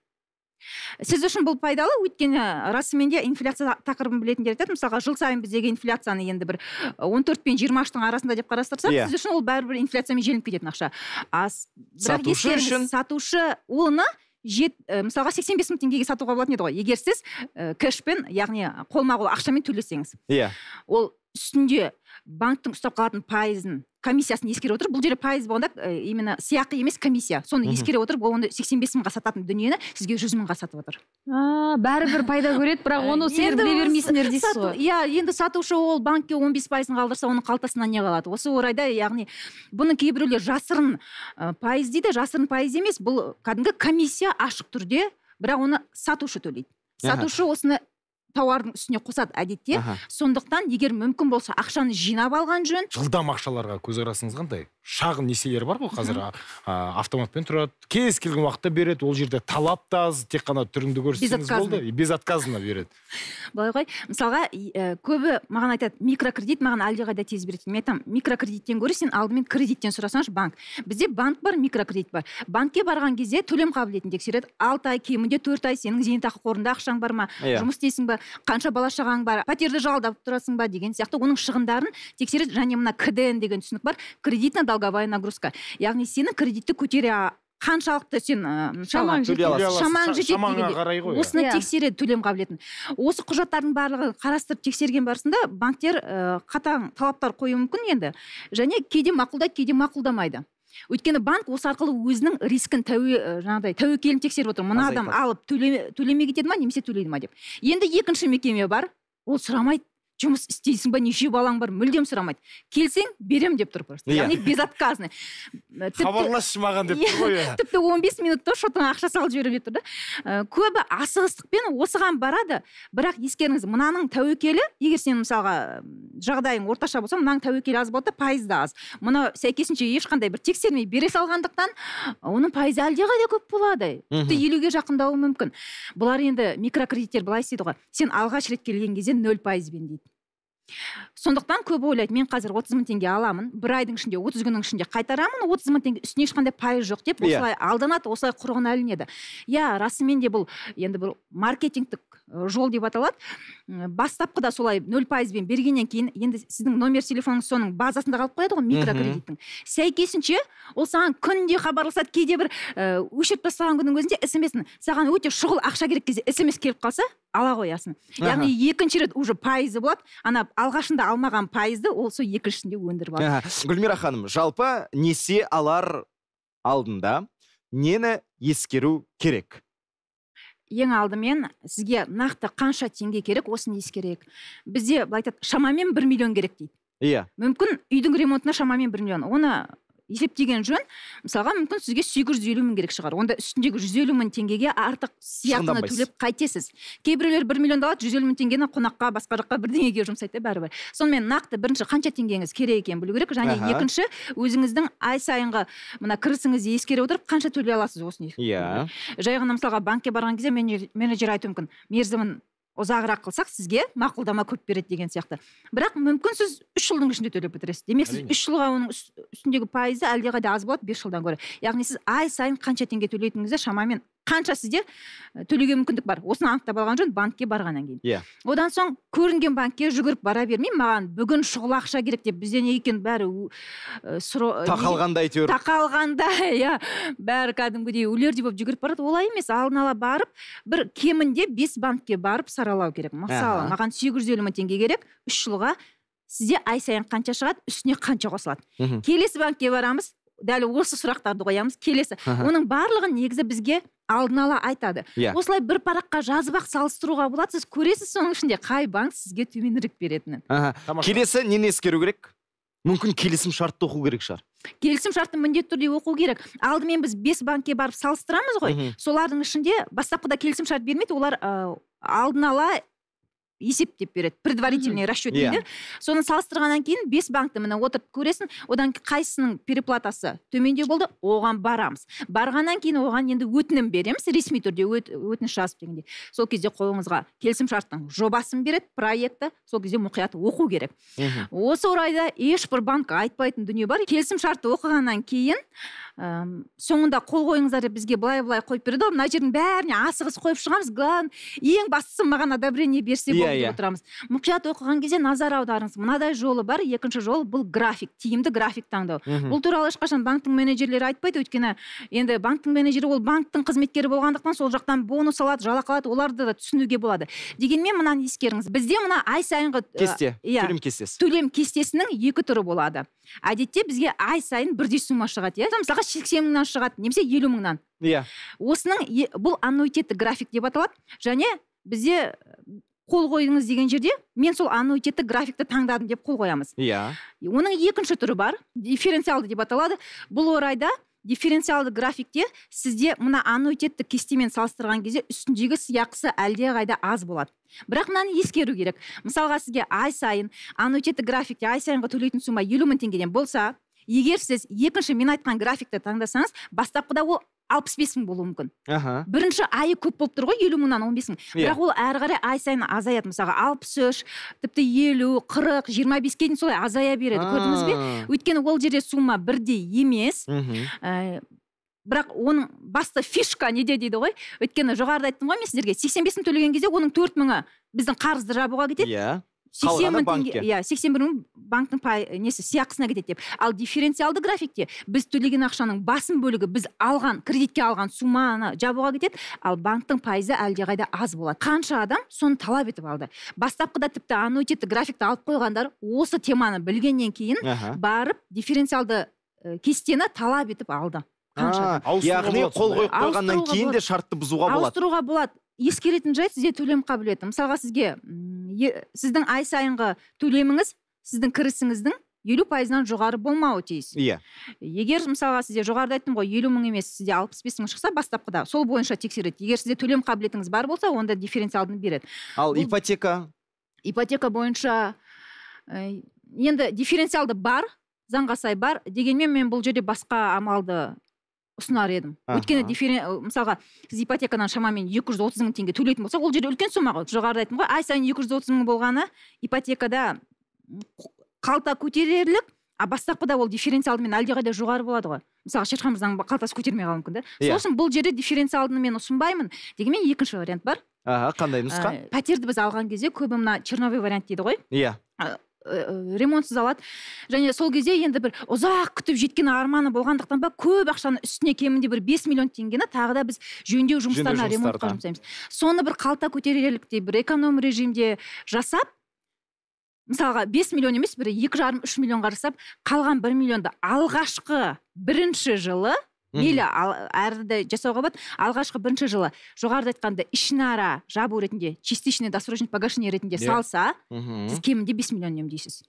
сіз үшін бұл пайдалы өйткені расымен де инфляция тақырыбын білетіндер айтады мысалға жыл сайын біздегі инфляцияны енді бір 14 төрт пен жиырма үштің арасында деп қарастырсақ yeah. Иә. сіз үшін ол бәрібір инфляциямен желініп кететін ақша а сатушы үшін сатушы оны жет, ә, мысалға сексен бес мың теңгеге сатуға болатын еді ғой егер сіз ә, э, кэшпен яғни қолма қол ақшамен төлесеңіз иә yeah. ол үстінде банктің ұстап қалатын пайызын комиссиясын ескере отырып бұл жерде пайыз болғанда э, именно сыйақы емес комиссия соны ескере отырып оны сексен бес мыңға сататын дүниені сізге жүз мыңға сатып отыр бәрібір пайда көреді бірақ оны э, сендер біле бермейсіңдер дейсіз ғой иә енді сатушы ол банкке он бес пайызын қалдырса оның қалтасынан не қалады осы орайда яғни бұны кейбіреулер жасырын э, пайыз дейді жасырын пайыз емес бұл кәдімгі комиссия ашық түрде бірақ оны сатушы төлейді сатушы осыны тауардың үстіне қосады әдетте сондықтан егер мүмкін болса ақшаны жинап алған жөн жылдам ақшаларға көзқарасыңыз қандай шағын несиелер бар ғой қазір ә, автоматпен тұрады кез келген уақытта береді ол жерде талап та аз тек қана түріңді көрсетсеңіз болды безотказно береді былай ғой мысалға ә, көбі маған айтады микрокредит маған әлдеқайда тез береді мен айтамын микрокредиттен гөрі сен алдымен кредиттен сұрасаңшы банк бізде банк бар микрокредит бар банкке барған кезде төлем қабілетін тексереді алты ай кемінде төрт ай сенің зейнетақы қорында ақшаң бар ма yeah. Иә. жұмыс істейсің ба қанша бала шағаң бар пәтерді жалдап тұрасың ба деген сияқты оның шығындарын тексереді және мына кдн деген түсінік бар кредитна долговая нагрузка яғни сенің кредитті көтере қаншалықты сен шамаң жетеді осыны иә. тексереді төлем қабілетін осы құжаттардың барлығын қарастырып тексерген барысында банктер қатаң талаптар қоюы мүмкін енді және кейде мақұлдайды кейде мақұлдамайды өйткені банк осы арқылы өзінің рискін тәуе жаңағыдай тәуекелін тексеріп отыр мына адам алып төлемей кетеді ма немесе төлейді ма деп енді екінші мекеме бар ол сұрамайды жұмыс істейсің ба неше балаң бар мүлдем сұрамайды келсең берем деп тұр просто иә. яғни безотказный хабарласшы маған деп иә. тұр ғой иә. тіпті он бес минутта шотыңа ақша салып жіберіп деп тұр да э, көбі асығыстықпен осыған барады бірақ ескеріңіз мынаның тәуекелі егер сен мысалға жағдайың орташа болса мынаның тәуекелі аз болады да пайызы да аз мына сәйкесінше ешқандай бір тексермей бере салғандықтан оның пайызы әлдеқайда көп болады тіпті елуге жақындауы мүмкін бұлар енді микрокредиттер былай істейді ғой сен алғаш рет келген кезде нөл пайызбен дейді сондықтан көбі ойлайды мен қазір отыз мың теңге аламын бір айдың ішінде отыз күннің ішінде қайтарамын отыз мың теңге үстіне ешқандай пайыз жоқ деп иә. осылай алданады осылай құрығына ілінеді иә расымен де бұл енді бұл маркетингтік Э, жол деп аталады бастапқыда солай нөл пайызбен бергеннен кейін енді сіздің номер телефоныңыз соның базасында қалып қояды ғой микрокредиттің сәйкесінше ол саған күнде хабарласады кейде бір э, өшіріп тастаған күннің өзінде смсін саған өте шұғыл ақша керек кезде смс келіп қалса ала қоясың яғни екінші рет уже пайызы болады ана алғашында алмаған пайызды ол сол екіншісінде өндіріп алады гүлмира ханым жалпы несие алар алдында нені ескеру керек ең алдымен сізге нақты қанша теңге керек осыны ескерейік бізде былай айтады шамамен бір миллион керек дейді иә мүмкін үйдің ремонтына шамамен бір миллион оны есептеген жөн мысалға мүмкін сізге сегіз жүз елу мың керек шығар онда үстіндегі жүз елу мың теңгеге артық сыйақыны төлеп қайтесіз кейбіреулер бір миллионды алады жүз елу мың теңгені қонаққа басқа жаққа бірдеңеге жұмсайды да бәрібір сонымен нақты бірінші қанша теңгеңіз керек екенін білу керек және Аха. екінші өзіңіздің ай сайынғы мына кірісіңізді ескере отырып қанша төлей аласыз осыны иә yeah. жай ғана мысалға банкке барған кезде менеджер айтуы мүмкін мерзімін ұзағырақ қылсақ сізге мақұлдама көп береді деген сияқты бірақ мүмкін сіз үш жылдың ішінде төлеп бітіресіз демек сіз үш жылға оның үстіндегі пайызы әлдеқайда аз болады бес жылдан гөрі яғни сіз ай сайын қанша теңге төлейтініңізді шамамен қанша сізде э, төлеуге мүмкіндік бар осыны анықтап алған жөн банкке барғаннан кейін иә yeah. одан соң көрінген банкке жүгіріп бара бермей маған бүгін шұғыл ақша керек деп бізде не екен бәрі сұра э, сұро э, тақалғанда әйтеуір тақалғанда иә бәрі кәдімгідей өлердей болып жүгіріп барады олай емес алдын ала барып бір кемінде бес банкке барып саралау керек мысалы маған сегіз жүз елу мың теңге керек үш жылға сізде ай сайын қанша шығады үстіне қанша қосылады мхм келесі банкке барамыз дәл осы сұрақтарды қоямыз келесі оның барлығын негізі бізге алдын ала айтады иә осылай бір параққа жазып ақ салыстыруға болады сіз көресіз соның ішінде қай банк сізге төменірек беретінін аха келесі нені ескеру керек мүмкін келісім шартты оқу керек шығар келісім шартты міндетті түрде оқу керек алдымен біз бес банкке барып салыстырамыз ғой солардың ішінде бастапқыда келісім шарт бермейді олар ә, алдын ала есептеп береді предварительный расчет иә. дейді yeah. соны салыстырғаннан кейін бес банкті міне отырып көресің одан қайсысының переплатасы төмендеу болды оған барамыз барғаннан кейін оған енді өтінім береміз ресми түрде өт, өтініш жазып дегендей сол кезде қолыңызға келісімшарттың жобасын береді проектті сол кезде мұқият оқу керек осы орайда ешбір банк айтпайтын дүние бар келісімшартты оқығаннан кейін өм, соңында қол қойыңыздар деп бізге былай былай қойып береді ғой мына жердің бәріне асығыс қойып шығамыз главное ең бастысы маған одобрение берсе болды иә, Иә, иә отырамыз мұқият оқыған кезде назар аударыңыз мынадай жолы бар екінші жол бұл график тиімді график таңдау бұл туралы ешқашан банктің менеджерлері айтпайды өйткені енді банктің менеджері ол банктің қызметкері болғандықтан сол жақтан бонус алады жалақы алады оларды да түсінуге болады дегенмен мынаны ескеріңіз бізде мына ай сайынғы э, кесте иә төлем кестесі төлем кестесінің екі түрі болады әдетте бізге ай сайын бірдей сумма шығады иә мысалға сексен мыңнан шығады немесе елу мыңнан иә осының бұл аннуитетті график деп аталады және бізде қол қойдыңыз деген жерде мен сол аннуитеттік графикті таңдадым деп қол қоямыз иә оның екінші түрі бар дифференциалды деп аталады бұл орайда дифференциалды графикте сізде мына аннуитеттік кестемен салыстырған кезде үстіндегі сыйақысы әлдеқайда аз болады бірақ мынаны ескеру керек мысалға сізге ай сайын аннуитетті графикте ай сайынғы төлейтін сумма елу мың теңгеден болса егер сіз екінші мен айтқан графикті таңдасаңыз бастапқыда ол алпыс бес мың болуы мүмкін аха бірінші айы көп болып тұр ғой елу мыңнан он бес мың иә. бірақ ол әрі қарай ай сайын азаяды мысалға алпыс үш тіпті елу қырық жиырма беске дейін солай азая береді көрдіңіз бе өйткені ол жерде сумма бірдей емес ә, бірақ оның басты фишка неде дейді ғой өйткені жоғарыда айттым ғой мен сіздерге сексен бес мың төлеген кезде оның төрт мыңы біздің қарызды жабуға кетеді иә yeah сексен мың теңге иә сексен бір мың банктің пай, э, несі сыйақысына кетеді деп ал дифференциалды графикте біз төлеген ақшаның басым бөлігі біз алған кредитке алған сумманы жабуға кетеді ал банктің пайызы әлдеқайда аз болады қанша адам соны талап етіп алды бастапқыда тіпті аннуитетті графикті алып қойғандар осы теманы білгеннен кейін барып дифференциалды э, кестені талап етіп алды яғни қол қойып қойғаннан кейін де шартты бұзуға болады ауыстыруға болады ескеретін жайт сізде төлем қабілеті мысалға сізге е, сіздің ай сайынғы төлеміңіз сіздің кірісіңіздің елу пайызынан жоғары болмауы тиіс иә yeah. егер мысалға сізде жоғарыда айттым ғой елу мың емес сізде алпыс бес мың шықса бастапқыда сол бойынша тексереді егер сізде төлем қабілетіңіз бар болса онда дифференциалды береді ал Бұл, ипотека ипотека бойынша э, енді дифференциалды бар заңға сай бар дегенмен мен бұл жерде басқа амалды ұсынар едім өйткені дифферен мысалға сіз ипотекадан шамамен екі жүз отыз мың теңге төлейтін болсақ ол жерде үлкен сома ғой жоғарыда айттым ғой ай сайын екі жүз отыз мың болғаны ипотекада қалта көтерерлік а бастапқыда ол дифференциалдымен әлдеқайда жоғары болады ғой мысалы шерхан мырзаның қалтасы көтермей қалуы мүмкін да yeah. Иә. сол үшін бұл жерде дифференциалды мен ұсынбаймын дегенмен екінші вариант бар аха қандай нұсқа ә, пәтерді біз алған кезде көбі мына черновой вариант дейді ғой иә yeah ә, ыыы э, э, ремонтсыз алады және сол кезде енді бір ұзақ күтіп жеткен арманы болғандықтан ба көп ақшаны үстіне кемінде бір бес миллион теңгені тағы да біз жөндеу жұмыстарына ремонтқа жұмсаймыз соны бір қалта көтерерліктей бір эконом режимде жасап мысалға бес миллион емес бір екі жарым үш миллионға жасап қалған бір миллионды алғашқы бірінші жылы мейлі әрі жасауға болады алғашқы бірінші жылы жоғарыда айтқанда ішінара жабу ретінде частичный досрочный погашение ретінде салса мхм сіз кемінде бес миллион үнемдейсіз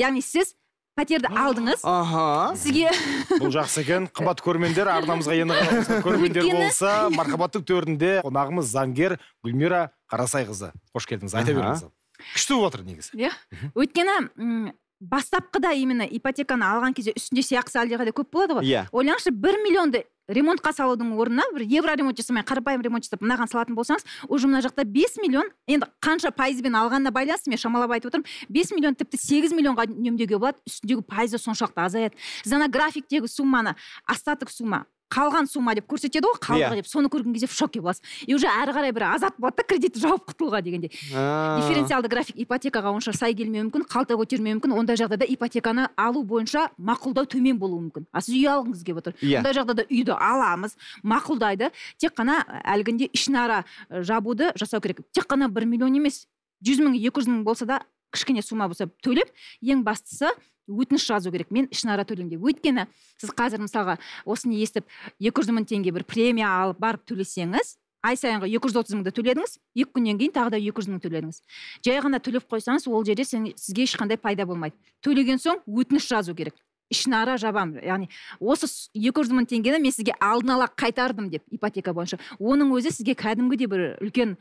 яғни сіз пәтерді алдыңыз аха сізге бұл жақсы екен қымбат көрермендер арнамызға енді көрермендер болса мархабаттың төрінде қонағымыз заңгер гүлмира қарасайқызы қош келдіңіз айта беріңіз күшті болып жатыр негізі иә өйткені бастапқыда именно ипотеканы алған кезде үстінде сыйақысы әлдеқайда көп болады ғой иә ойлаңызшы бір миллионды ремонтқа салудың орнына бір евро ремонт жасамай қарапайым ремонт жасап мынаған салатын болсаңыз уже мына жақта бес миллион енді қанша пайызбен алғанына байланысты мен шамалап айтып отырмын бес миллион тіпті сегіз миллионға үнемдеуге болады үстіндегі пайызы соншалықты азаяды жаңа графиктегі сумманы остаток сумма қалған сумма деп көрсетеді ғой қалдығы иә. деп соны көрген кезде в шоке боласың и уже әрі қарай бір азат болады да кредитті жауып құтылуға дегендей дифференциалды график ипотекаға онша сай келмеуі мүмкін қалта көтермеуі мүмкін ондай жағдайда ипотеканы алу бойынша мақұлдау төмен болуы мүмкін а сіз үй алғыңыз келіп отыр иә ондай жағдайда үйді аламыз мақұлдайды тек қана әлгінде ішінара жабуды жасау керек тек қана бір миллион емес жүз мың екі жүз мың болса да кішкене сумма болса төлеп ең бастысы өтініш жазу керек мен ішінара төлеймін деп өйткені сіз қазір мысалға осыны естіп екі жүз мың теңге бір премия алып барып төлесеңіз ай сайынғы екі жүз отыз мыңды төледіңіз екі күннен кейін тағы да екі жүз мың төледіңіз жай ғана төлеп қойсаңыз ол жерде сізге ешқандай пайда болмайды төлеген соң өтініш жазу керек ішінара жабамын яғни осы екі жүз мың теңгені мен сізге алдын ала қайтардым деп ипотека бойынша оның өзі сізге кәдімгідей бір үлкен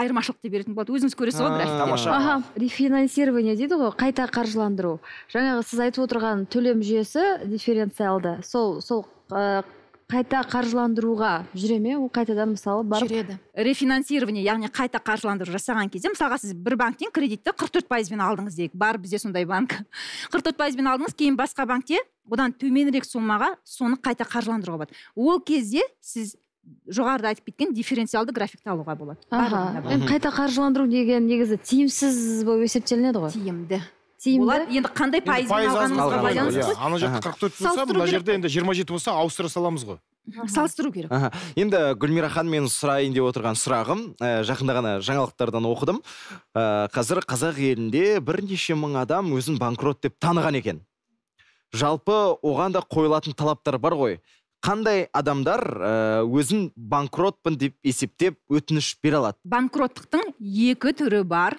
айырмашылықты беретін болады өзіңіз көресіз ғой графикте тамаша рефинансирование дейді ғой қайта қаржыландыру жаңағы сіз айтып отырған төлем жүйесі дифференциалды сол сол ыыы қайта қаржыландыруға жүре ме ол қайтадан мысалы барып жүреді рефинансирование яғни қайта қаржыландыру жасаған кезде мысалға сіз бір банктен кредитті қырық төрт пайызбен алдыңыз дейік, бар бізде сондай банк қырық төрт пайызбен алдыңыз кейін басқа банкте одан төменірек сомаға соны қайта қаржыландыруға болады ол кезде сіз жоғарыда айтып кеткен дифференциалды графикті алуға болады ага. қайта қаржыландыру деген негізі тиімсіз болып есептелінеді ғой тиімді енді қандай пайыз алғанымызға байланысты иә. ана жерде қырық төрт болса мына жерде енді жиырма жеті болса ауыстыра саламыз ғой салыстыру керек аха енді гүлмира ханым менің сұрайын деп отырған сұрағым ә, жақында ғана жаңалықтардан оқыдым ә, қазір қазақ елінде бірнеше мың адам өзін банкрот деп таныған екен жалпы оған да қойылатын талаптар бар ғой қандай адамдар э, өзін банкротпын деп есептеп өтініш бере алады банкроттықтың екі түрі бар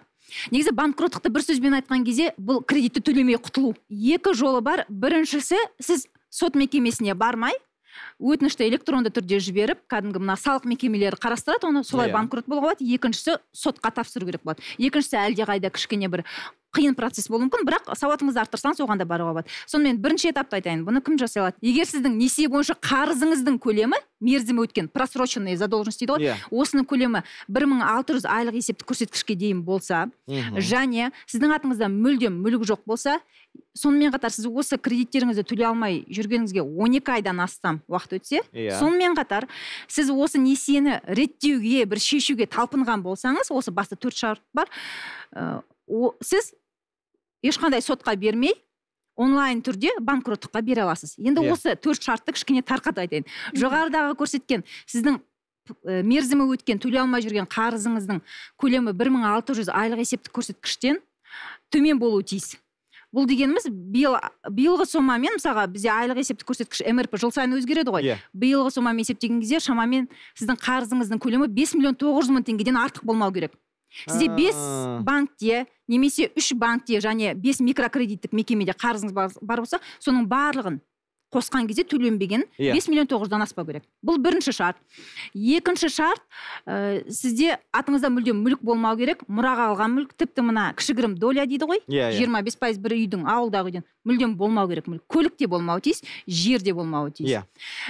негізі банкроттықты бір сөзбен айтқан кезде бұл кредитті төлемей құтылу екі жолы бар біріншісі сіз сот мекемесіне бармай өтінішті электронды түрде жіберіп кәдімгі мына салық мекемелері қарастырады оны солай yeah. Иә. банкрот болуға болады екіншісі сотқа тапсыру керек болады екіншісі әлдеқайда кішкене бір қиын процесс болуы мүмкін бірақ сауатыңызды арттырсаңыз оған да баруға болады сонымен бірінші этапты айтайын бұны кім жасай алады егер сіздің несие бойынша қарызыңыздың көлемі мерзімі өткен просроченный задолженность дейді ғой yeah. Иә. осының көлемі бір мың алты жүз айлық есептік көрсеткішке дейін болса mm -hmm. және сіздің атыңызда мүлдем мүлік жоқ болса сонымен қатар сіз осы кредиттеріңізді төлей алмай жүргеніңізге он екі айдан астам уақыт уақыт өтсе иә сонымен қатар сіз осы несиені реттеуге бір шешуге талпынған болсаңыз осы басты төрт шарт бар э, о, сіз ешқандай сотқа бермей онлайн түрде банкроттыққа бере аласыз енді иә. осы төрт шартты кішкене тарқатып айтайын жоғарыдағы көрсеткен сіздің э, мерзімі өткен төлей алмай жүрген қарызыңыздың көлемі 1600 айлық есептік көрсеткіштен төмен болуы тиіс бұл дегеніміз биыл биылғы сомамен мысалға бізде айлық есептік көрсеткіш мрп жыл сайын өзгереді ғой иә биылғы сомамен есептеген кезде шамамен сіздің қарызыңыздың көлемі бес миллион тоғыз жүз мың теңгеден артық болмау керек сізде бес банкте немесе үш банкте және бес микрокредиттік мекемеде қарызыңыз бар болса соның барлығын қосқан кезде төленбеген иә бес миллион тоғыз жүзден аспау керек бұл бірінші шарт екінші шарт ә, сізде атыңызда мүлдем мүлік болмау керек мұраға алған мүлік тіпті мына кішігірім доля дейді ғой иә, иә. жиырма бес пайыз бір үйдің ауылдағы үйден мүлдем болмау керек мүлік көлік те болмауы тиіс жер де болмауы тиіс иә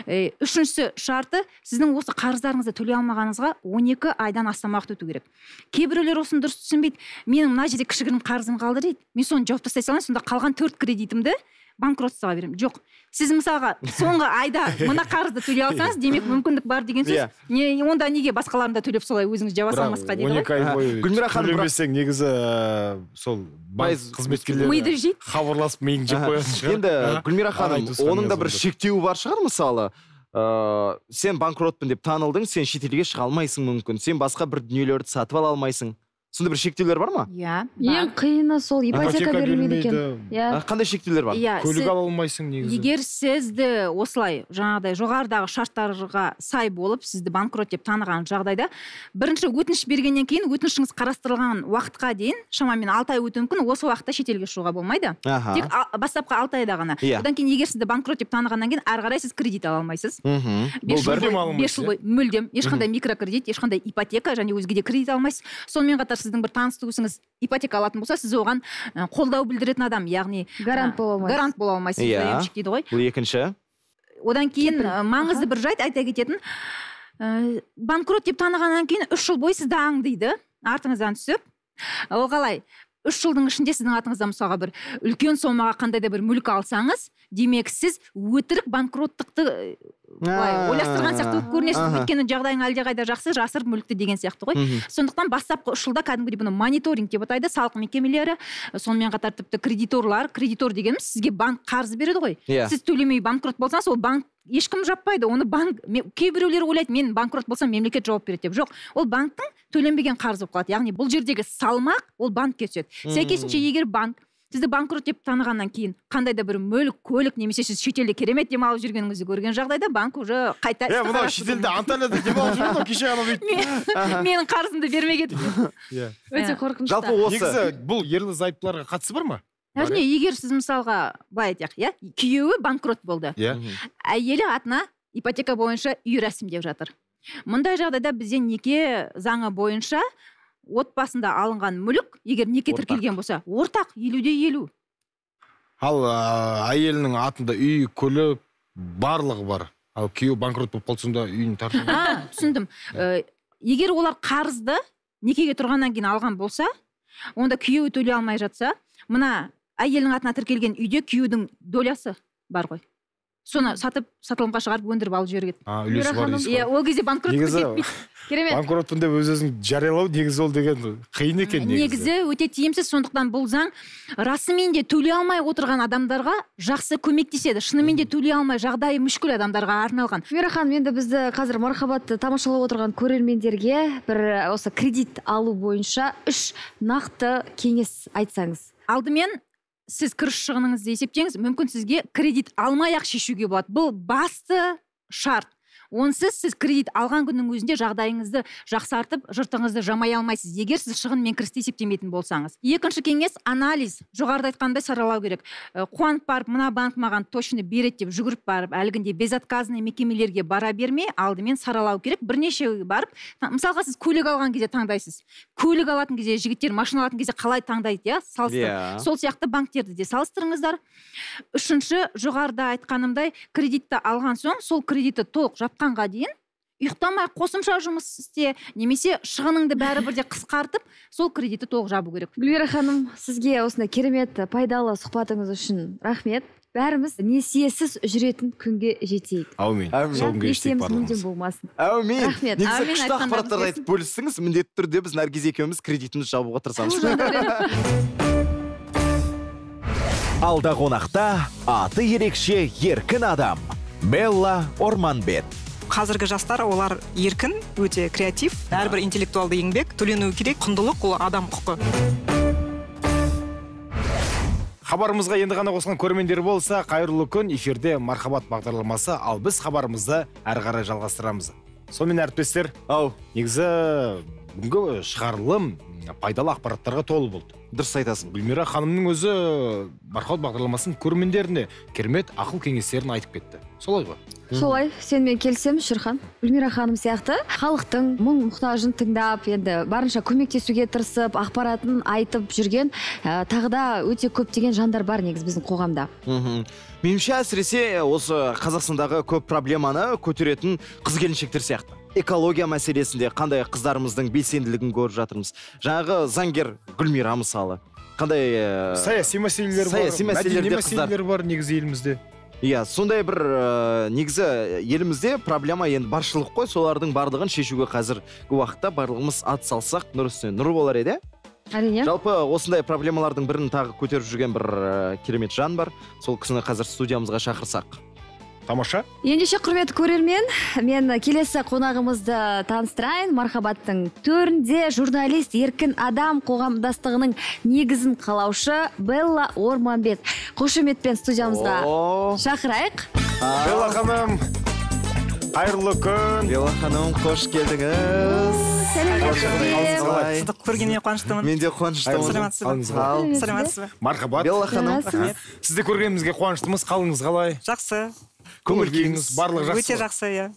э, үшінші шарты сіздің осы қарыздарыңызды төлей алмағаныңызға он екі айдан астам уақыт өту керек кейбіреулер осыны дұрыс түсінбейді менің мына жерде кішігірім қарызым қалды дейді мен соны жауып тастай салайын сонда қалған төрт кредитімді банкротствоға беремін жоқ сіз мысалға соңғы айда мына қарызды төлей алсаңыз демек мүмкіндік бар деген сөз иә. не онда неге басқаларын да төлеп солай өзіңіз жаба салмасқа дейді он екі ай бойы гүлмира ханым төлемесең негізі э, сол банк қызметкерлері миды жейді хабарласып миын жеп қоятын шығар енді гүлмира ханым оның да бір шектеуі бар шығар мысалы ыыы э, сен банкротпын деп танылдың сен шетелге шыға алмайсың мүмкін сен басқа бір дүниелерді сатып ала алмайсың сондай бір шектеулер бар ма иә ең қиыны сол ипотека берілмейді екен иә қандай шектеулер бар иә көлік ала алмайсың негізі егер сізді осылай жаңағыдай жоғарыдағы шарттарға сай болып сізді банкрот деп таныған жағдайда бірінші өтініш бергеннен кейін өтінішіңіз қарастырылған уақытқа дейін шамамен алты ай өтуі мүмкін осы уақытта шетелге шығуға болмайды аха тек бастапқы алты айда ғана иә одан кейін егер сізді банкрот деп танығаннан кейін ары қарай сіз кредит ала алмайсыз мхм бес жыл иә. бойы мүлдем ешқандай микрокредит ешқандай ипотека және өзге де кредит алмайсыз сонымен қатар сіздің бір таныс туысыңыз ипотека алатын болса сіз оған қолдау білдіретін адам яғни гарант бола алмайсыз гарант бола алмайсыз yeah. Иә. дейді ғой бұл екінші одан кейін маңызды бір жайт айта кететін ә, банкрот деп танығаннан кейін үш жыл бойы сізді аңдиды артыңыздан түсіп ол қалай үш жылдың ішінде сіздің атыңыздан мысалға бір үлкен сомаға қандай да бір мүлік алсаңыз демек сіз өтірік банкроттықты былай ойластырған сияқты болып көрінесіз өйткені жағдайың әлдеқайда жақсы жасырып мүлікті деген сияқты ғой сондықтан бастапқы үш жылда кәдімгідей бұны мониторинг деп атайды салық мекемелері э, сонымен қатар тіпті кредиторлар кредитор дегеніміз сізге банк қарыз береді ғой иә сіз төлемей банкрот болсаңыз ол банк ешкім жаппайды оны банк кейбіреулер ойлайды мен банкрот болсам мемлекет жауап береді деп жоқ ол банктің төленбеген қарызы болып қалады яғни бұл жердегі салмақ ол банкке түседі сәйкесінше егер банк сізді банкрот деп танығаннан кейін қандай да бір мүлік көлік немесе сіз шетелде керемет демалып жүргеніңізді көрген жағдайда банк уже қайта е мынау шетелде анталияда демалып жүр ғой кеше ғана бүйтіп менің қарызымды бермей кетіп иә өте ә, қорқынышты жалпы осы негізі бұл ерлі зайыптыларға қатысы бар ма әрине егер сіз мысалға былай айтайық иә күйеуі банкрот болды иә әйелі атына ипотека бойынша үй рәсімдеп жатыр мұндай жағдайда бізде неке заңы бойынша отбасында алынған мүлік егер неке тіркелген болса ортақ елуде елу ал ыыы әйелінің атында үй көлік барлығы бар ал күйеуі банкрот болып қалды сонда үйін тартып а түсіндім э, егер олар қарызды некеге тұрғаннан кейін алған болса онда күйеуі төлей алмай жатса мына әйелінің атына тіркелген үйде күйеудің долясы бар ғой соны сатып сатылымға шығарып өндіріп алып жіберген а иә ол кезде керемет банкротпын деп өз өзін жариялау негізі ол деген қиын екен негізі негізі өте тиімсіз сондықтан бұл заң расымен де төлей алмай отырған адамдарға жақсы көмектеседі шынымен де төлей алмай жағдайы мүшкіл адамдарға арналған мира ханым енді бізді қазір мархабатты тамашалап отырған көрермендерге бір осы кредит алу бойынша үш нақты кеңес айтсаңыз алдымен сіз кіріс шығыныңызды есептеңіз мүмкін сізге кредит алмай ақ шешуге болады бұл басты шарт онсыз сіз кредит алған күннің өзінде жағдайыңызды жақсартып жыртыңызды жамай алмайсыз егер сіз шығын мен кірісті есептемейтін болсаңыз екінші кеңес анализ жоғарыда айтқандай саралау керек э, қуанып барып мына банк маған точно береді деп жүгіріп барып әлгіндей безотказный мекемелерге бара бермей алдымен саралау керек бірнеше барып мысалға сіз көлік алған кезде таңдайсыз көлік алатын кезде жігіттер машина алатын кезде қалай таңдайды иә салыстыр yeah. Иә. сол сияқты банктерді де салыстырыңыздар үшінші жоғарыда айтқанымдай кредитті алған соң сол кредитті толық шыққанға дейін ұйықтамай қосымша жұмыс істе немесе шығыныңды бәрібір де қысқартып сол кредитті толық жабу керек гүлвира ханым сізге осындай керемет пайдалы сұхбатыңыз үшін рахмет бәріміз несиесіз жүретін күнге жетейік әумин сол күнге жетейік болмасын әумин рахмет негізі күшті ақпараттарды айтып міндетті түрде біз наргиз екеуміз кредитімізді жабуға тырысамыз алда қонақта аты ерекше еркін адам белла орманбет қазіргі жастар олар еркін өте креатив әрбір интеллектуалды еңбек төленуі керек құндылық ол адам құқы хабарымызға енді ғана қосылған көрермендер болса қайырлы күн эфирде мархабат бағдарламасы ал біз хабарымызды әрі қарай жалғастырамыз сонымен әріптестер ау негізі бүгінгі шығарылым пайдалы ақпараттарға толы болды дұрыс айтасың гүлмира ханымның өзі мархаут бағдарламасының көрермендеріне керемет ақыл кеңестерін айтып кетті солай ғой солай сенімен келісемін шерхан гүлмира ханым сияқты халықтың мұң мұқтажын тыңдап енді барынша көмектесуге тырысып ақпаратын айтып жүрген ә, тағы да өте көптеген жандар бар негізі біздің қоғамда мхм меніңше әсіресе осы қазақстандағы көп проблеманы көтеретін қыз келіншектер сияқты экология мәселесінде қандай қыздарымыздың белсенділігін көріп жатырмыз жаңағы заңгер гүлмира мысалы қандай ә... саяси мәселелер саяси мәселелерде мәселелер бар негізі елімізде иә сондай бір ә, негізі э, елімізде проблема енді баршылық қой солардың барлығын шешуге қазіргі уақытта барлығымыз ат салсақ нұр үстіне нұр болар еді иә? әрине жалпы осындай проблемалардың бірін тағы көтеріп жүрген бір ә, керемет жан бар сол кісіні қазір студиямызға шақырсақ тамаша ендеше құрметті көрермен мен келесі қонағымызды таныстырайын мархабаттың төрінде журналист еркін адам қоғамдастығының негізін қалаушы белла Орманбет. қошеметпен студиямызға шақырайық белла ханым қайырлы күн белла ханым қош келдіңіз сізді көргеніме қуаныштымын мен де қуаныштымын саламатсыз ба мархабат белла ханым сізді көргенімізге қуаныштымыз қалыңыз қалай жақсы көңіл күйіңіз барлығы жақсы өте жақсы иә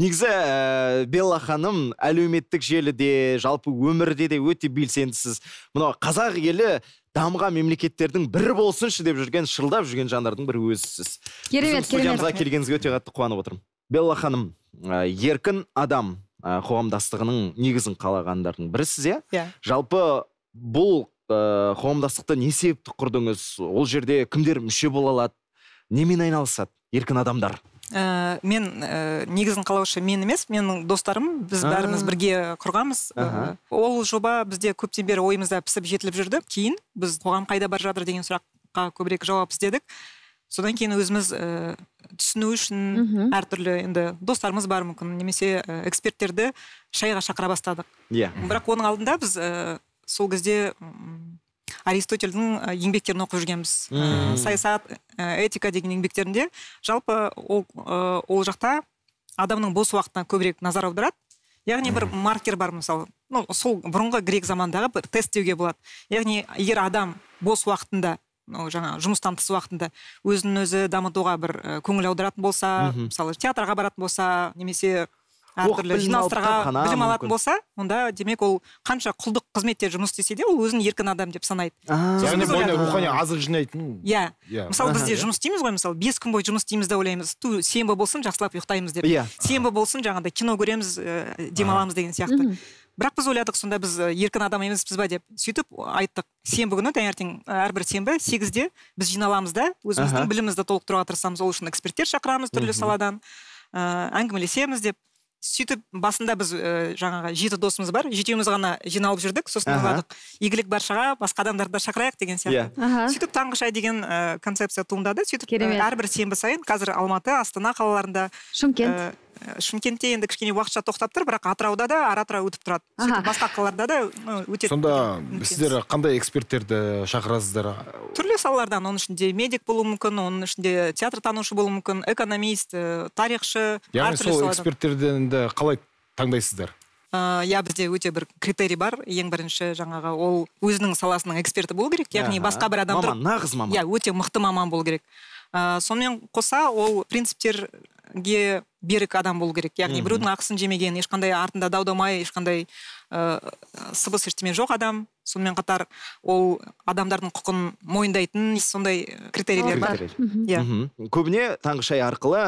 негізі ә, белла ханым әлеуметтік желіде жалпы өмірде де өте белсендісіз мынау қазақ елі дамыған мемлекеттердің бірі болсыншы деп жүрген шырылдап жүрген жандардың бірі өзісіз керемет студиямызға келгеніңізге өте қатты қуанып отырмын белла ханым ә, еркін адам ә, қоғамдастығының негізін қалағандардың бірісіз иә иә жалпы бұл ыыы қоғамдастықты не себепті құрдыңыз ол жерде кімдер мүше бола алады немен айналысады еркін адамдар ә, мен ә, негізін қалаушы мен емес менің достарым біз бәріміз бірге құрғанбыз ә, ол жоба бізде көптен бері ойымызда пісіп жетіліп жүрді кейін біз қоғам қайда бара жатыр деген сұраққа көбірек жауап іздедік содан кейін өзіміз ә, түсіну үшін әртүрлі енді достарымыз бар мүмкін немесе эксперттерді шайға шақыра бастадық иә yeah. бірақ оның алдында біз ә, сол кезде аристотельдің э, еңбектерін оқып жүргенбіз ә, саясат э, этика деген еңбектерінде жалпы ол ол жақта адамның бос уақытына көбірек назар аударады яғни бір маркер бар мысалы ну сол бұрынғы грек замандағы бір тест деуге болады яғни егер адам бос уақытында ну жаңа жұмыстан тыс уақытында өзін өзі дамытуға бір көңіл аударатын болса мысалы театрға баратын болса немесе білім алатын болса онда демек ол қанша құлдық қызметте жұмыс істесе де ол өзін еркін адам деп санайды яғни бойына рухани азық жинайтын иә, иә. мысалы бізде жұмыс істейміз ғой мысалы бес күн бойы жұмыс істейміз деп ойлаймыз ту сенбі болсын жақсылап ұйықтаймыз деп иә сенбі болсын жаңағыдай кино көреміз демаламыз деген сияқты бірақ біз ойладық сонда біз еркін адам емеспіз ба деп сөйтіп айттық сенбі күні таңертең әрбір сенбі сегізде біз жиналамыз да өзіміздің білімімізді толықтыруға тырысамыз ол үшін эксперттер шақырамыз түрлі саладан ыыы әңгімелесеміз деп сөйтіп басында біз ә, жаңағы жеті досымыз бар жетеуміз ғана жиналып жүрдік сосын ойладық игілік баршаға басқа адамдарды да шақырайық деген сияқты yeah. Иә. сөйтіп таңғы шай деген ә, концепция туындады сөйтіп э, әрбір сенбі сайын қазір алматы астана қалаларында шымкент Э, шымкентте енді кішкене уақытша тоқтап тұр бірақ атырауда да ара тұра өтіп тұрады сөйтіп басқа қалаларда да өтеді сонда сіздер қандай эксперттерді шақырасыздар түрлі салалардан оның ішінде медик болуы мүмкін оның ішінде театр танушы болуы мүмкін экономист э, тарихшы яғни сол эксперттерден де қалай таңдайсыздар иә бізде өте бір критерий бар ең бірінші жаңағы ол өзінің саласының эксперті болу керек яғни басқа бір адам нағыз маман иә өте мықты маман болу керек сонымен қоса ол принциптер Ге берік адам болу керек яғни біреудің ақысын жемеген ешқандай артында дау дамай ешқандай ыыы сыбыс ештеме жоқ адам сонымен қатар ол адамдардың құқын мойындайтын сондай э, критерийлер бар иә көбіне таңғы шай арқылы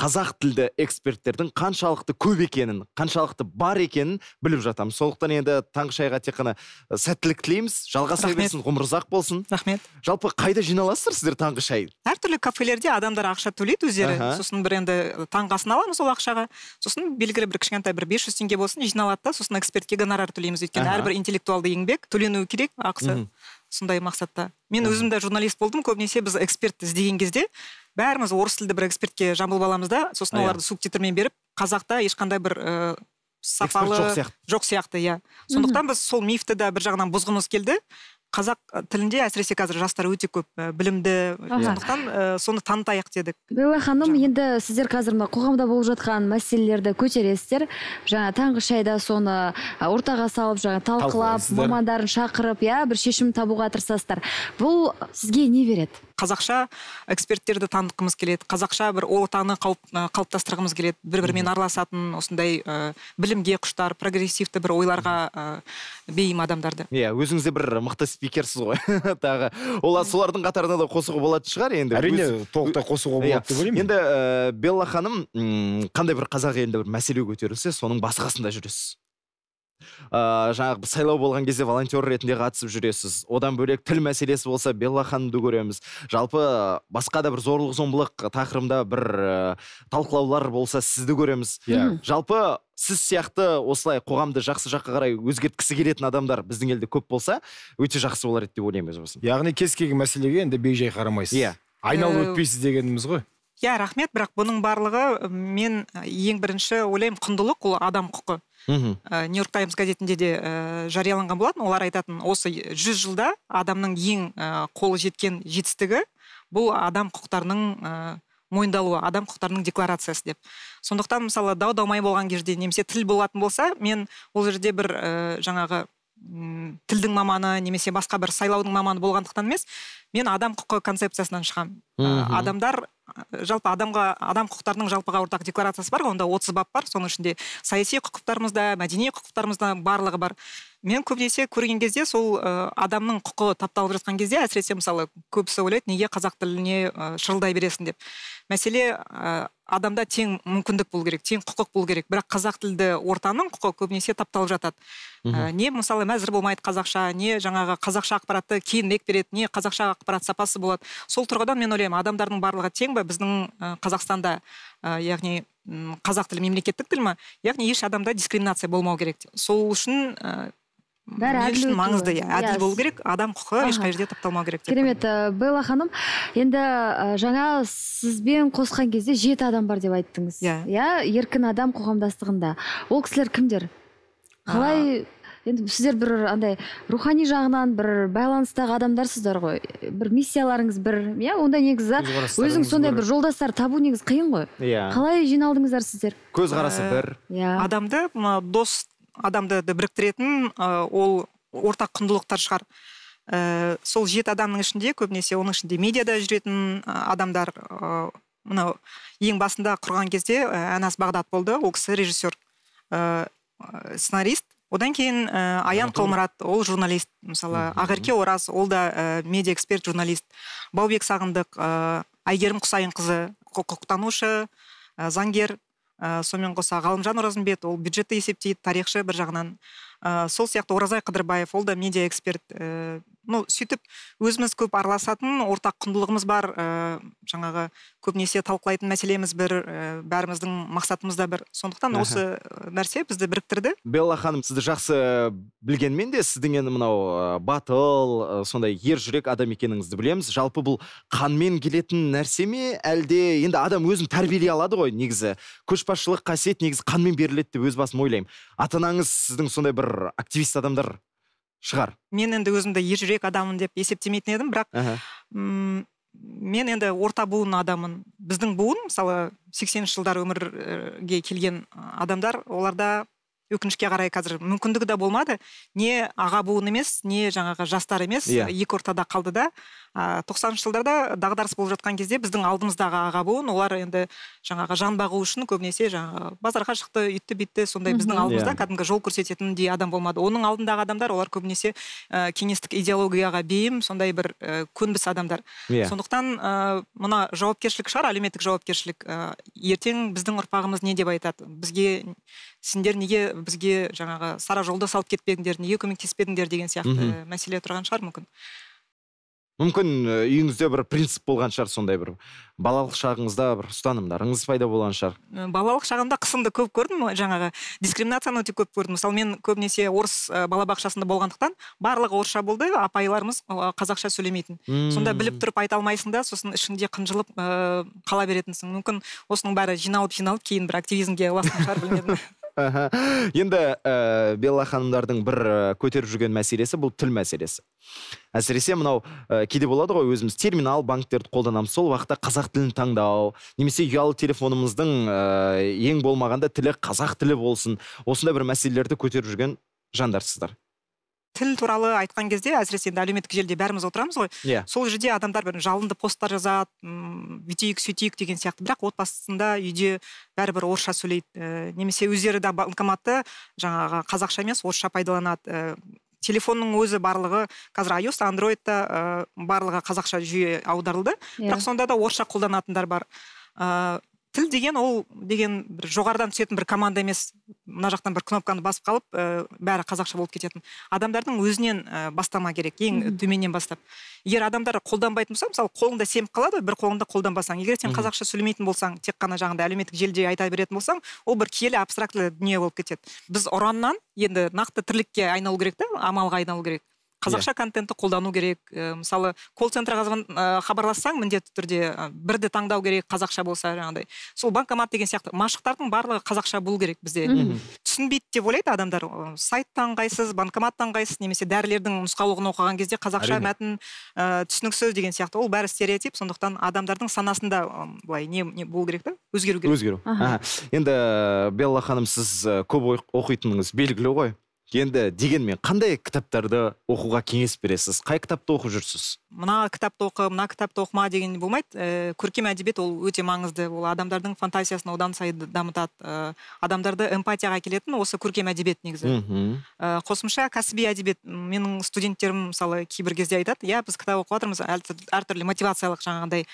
қазақ тілді эксперттердің қаншалықты көп екенін қаншалықты бар екенін біліп жатамыз сондықтан енді таңғы шайға тек қана э, сәттілік тілейміз жалғаса берсін ғұмыр ұзақ болсын рахмет жалпы қайда жиналасыздар сіздер таңғы шай әртүрлі кафелерде адамдар ақша төлейді өздері сосын бір енді э, асын аламыз ол ақшаға сосын белгілі бір кішкентай бір бес жүз теңге болсын жиналады да сосын экспертке гонорар төлейміз өйткені әрбір интеллектуалды еңбек төленуі керек ақысы сондай мақсатта мен өзім де журналист болдым көбінесе біз эксперт іздеген кезде бәріміз орыс тілді бір экспертке жамылып аламыз да сосын иә. оларды субтитрмен беріп қазақта ешқандай бір ә, сапалы жоқ сияқты иә сондықтан біз сол мифті да бір жағынан бұзғымыз келді қазақ тілінде әсіресе қазір жастар өте көп білімді сондықтан соны танытайық дедік белла ханым енді сіздер қазір мына қоғамда болып жатқан мәселелерді көтересіздер жаңа таңғы шайда соны ортаға салып жаңа талқылап мамандарын шақырып иә бір шешім табуға тырысасыздар бұл сізге не береді қазақша эксперттерді танытқымыз келеді қазақша бір отаны қалып, қалыптастырғымыз келеді бір бірімен араласатын осындай ә, білімге құштар прогрессивті бір ойларға ә, бейім адамдарды иә өзіңіз де бір мықты спикерсіз ғой тағы олар солардың қатарына да қосуға болатын шығар енді әрине толықтай қосуға иә. болады деп ойлаймын енді белла ханым қандай бір қазақ елінде бір мәселе көтерілсе соның басы қасында жүресіз ыыы э, жаңағы сайлау болған кезде волонтер ретінде қатысып жүресіз одан бөлек тіл мәселесі болса белла ханымды көреміз жалпы э, басқа да бір зорлық зомбылық тақырыбында бір ыыы э, талқылаулар болса сізді көреміз иә yeah. жалпы сіз сияқты осылай қоғамды жақсы жаққа қарай өзгерткісі келетін адамдар біздің елде көп болса өте жақсы болар еді деп ойлаймын өз басым яғни кез келген мәселеге енді бей жай қарамайсыз иә yeah. айналып өтпейсіз дегеніміз ғой иә рахмет бірақ бұның барлығы мен ең бірінші ойлаймын құндылық ол адам құқы нью йорк таймс газетінде де ә, жарияланған болатын олар айтатын осы жүз жылда адамның ең ә, қолы жеткен жетістігі бұл адам құқықтарының ә, мойындалуы адам құқықтарының декларациясы деп сондықтан мысалы дау дамай болған кезде немесе тіл болатын болса мен ол жерде бір ә, жаңағы м тілдің маманы немесе басқа бір сайлаудың маманы болғандықтан емес мен адам құқы концепциясынан шығамын э, адамдар э, жалпы адамға адам құқықтарының жалпыға ортақ декларациясы бар ғой онда отыз бап бар соның ішінде саяси құқықтарымыз да мәдени құқықтарымыз барлығы бар мен көбінесе көрген кезде сол э, адамның құқығы тапталып жатқан кезде әсіресе мысалы көбісі ойлайды неге қазақ тіліне шырылдай бересің деп мәселе ә, адамда тең мүмкіндік болу керек тең құқық болу керек бірақ қазақ тілді ортаның құқығы көбінесе тапталып жатады ә, не мысалы мәзір болмайды қазақша не жаңағы қазақша ақпаратты кейінірек береді не қазақша ақпарат сапасы болады сол тұрғыдан мен ойлаймын адамдардың барлығы тең ба біздің қазақстанда ә, яғни қазақ тілі мемлекеттік тіл ма яғни еш адамда дискриминация болмау керек сол үшін бәрі мен үшін маңызды иә әділ болу керек адам құқы ешқай жерде тапталмау керек керемет э, белла ханым енді э, жаңа сізбен қосқан кезде жеті адам бар деп айттыңыз иә иә еркін адам қоғамдастығында ол кісілер кімдер қалай енді сіздер бір андай рухани жағынан бір байланыстағы адамдарсыздар ғой бір миссияларыңыз бір иә онда негізі өзің сондай бір жолдастар табу негізі қиын ғой иә қалай жиналдыңыздар сіздер көзқарасы ә, бір иә адамды дос адамды біріктіретін ол ортақ құндылықтар шығар ә, сол жеті адамның ішінде көбінесе оның ішінде медиада жүретін адамдар ә, мынау ең басында құрған кезде әнас бағдат болды ол кісі режиссер ә, сценарист одан кейін ә, аян қалмұрат ол журналист мысалы ақерке ораз ол да ә, медиа эксперт журналист баубек сағындық ә, әйгерім құсайынқызы құқықтанушы ә, заңгер ә, сонымен қоса ғалымжан оразымбет ол бюджетті есептейді тарихшы бір жағынан ә, сол сияқты оразай қыдырбаев ол да медиа эксперт ә, ну сөйтіп өзіміз көп араласатын ортақ құндылығымыз бар ә, жаңағы көбінесе талқылайтын мәселеміз бір ә, бәріміздің мақсатымыз да бір сондықтан осы нәрсе бізді біріктірді белла ханым сізді жақсы білгенмен де сіздің енді мынау батыл сондай ер жүрек адам екеніңізді білеміз жалпы бұл қанмен келетін нәрсе ме әлде енді адам өзін тәрбиелей алады ғой негізі көшбасшылық қасиет негізі қанмен беріледі деп өз басым ойлаймын ата анаңыз сіздің сондай бір активист адамдар шығар мен енді өзімді ержүрек адаммын деп есептемейтін едім бірақ мен енді орта буын адамын біздің буын мысалы сексенінші жылдар өмірге келген адамдар оларда өкінішке қарай қазір мүмкіндігі де болмады не аға буын емес не жаңағы жастар емес yeah. Иә. екі ортада қалды да тоқсаныншы жылдарда дағдарыс болып жатқан кезде біздің алдымыздағы аға буын олар енді жаңағы жан бағу үшін көбінесе жаңағы базарға шықты үйтті бүйтті сондай біздің алдымызда yeah. Иә. кәдімгі жол көрсететіндей адам болмады оның алдындағы адамдар олар көбінесе ә, кеңестік идеологияға бейім сондай бір ә, көнбіс адамдар yeah. Иә. сондықтан ә, мына жауапкершілік шығар әлеуметтік жауапкершілік ә, ертең біздің ұрпағымыз не деп айтады бізге сендер неге бізге жаңағы сара жолда салып кетпедіңдер неге көмектеспедіңдер деген сияқты Үм. мәселе тұрған шығар мүмкін мүмкін э, үйіңізде бір принцип болған шығар сондай бір балалық шағыңызда бір ұстанымдарыңыз пайда болған шығар балалық шағымда қысымды көп көрдім жаңағы дискриминацияны өте көп көрдім мысалы мен көбінесе орыс э, балабақшасында болғандықтан барлығы орысша болды апайларымыз қазақша сөйлемейтін hmm. сонда біліп тұрып айта алмайсың да сосын ішіңде қынжылып э, қала беретінсің мүмкін осының бәрі жиналып жиналып кейін бір активизмге ұласқан шығар білмедім аха енді ііі э, белла ханымдардың бір э, көтеріп жүрген мәселесі бұл тіл мәселесі әсіресе мынау ә, кейде болады ғой өзіміз терминал банктерді қолданамыз сол уақытта қазақ тілін таңдау немесе ұялы телефонымыздың ыыы ең болмағанда тілі қазақ тілі болсын осындай бір мәселелерді көтеріп жүрген жандарсыздар тіл туралы айтқан кезде әсіресе енді әлеуметтік желіде бәріміз отырамыз ғой иә yeah. сол жерде адамдар бір жалынды посттар жазады бүйтейік сөйтейік деген сияқты бірақ отбасында үйде бәрібір орысша сөйлейді ә, немесе өздері де банкоматты жаңағы қазақша емес орысша пайдаланады ә, телефонның өзі барлығы қазір iOS андроидта ә, э, барлығы қазақша жүйе аударылды иә. бірақ сонда да орысша қолданатындар бар тіл деген ол деген бір жоғарыдан түсетін бір команда емес мына жақтан бір кнопканы басып қалып ә, бәрі қазақша болып кететін адамдардың өзінен ә, бастама керек ең төменнен бастап егер адамдар қолданбайтын болса мысалы қолыңда семіп қалады бір қолыңда қолданбасаң егер сен қазақша сөйлемейтін болсаң тек қана жаңағыдай әлеуметтік желіде айта беретін болсаң ол бір киелі абстрактілі дүние болып кетеді біз ұраннан енді нақты тірлікке айналу керек та амалға айналу керек қазақша иә. контентті қолдану керек ә, мысалы колл центрға ә, э, хабарлассаң міндетті түрде э, бірді таңдау керек қазақша болса жаңағыдай сол банкомат деген сияқты машықтардың барлығы қазақша болу керек бізде түсінбейді деп ойлайды адамдар сайт таңғайсыз банкомат таңғайсыз немесе дәрілердің нұсқаулығын оқыған кезде қазақша Әрине. мәтін ә, түсініксіз деген сияқты ол бәрі стереотип сондықтан адамдардың санасында былай не, не болу керек та өзгеру керек өзгеру енді белла ханым сіз көп оқитыныңыз белгілі ғой енді дегенмен қандай кітаптарды оқуға кеңес бересіз қай кітапты оқып жүрсіз мына кітапты оқы мына кітапты оқыма деген болмайды ә, көркем әдебиет ол өте маңызды ол адамдардың фантазиясын одан сайын дамытады ә, адамдарды эмпатияға әкелетін осы көркем әдебиет негізі ә, қосымша кәсіби әдебиет менің студенттерім мысалы кейбір кезде айтады иә біз кітап оқып жатырмыз әртүрлі мотивациялық жаңағындай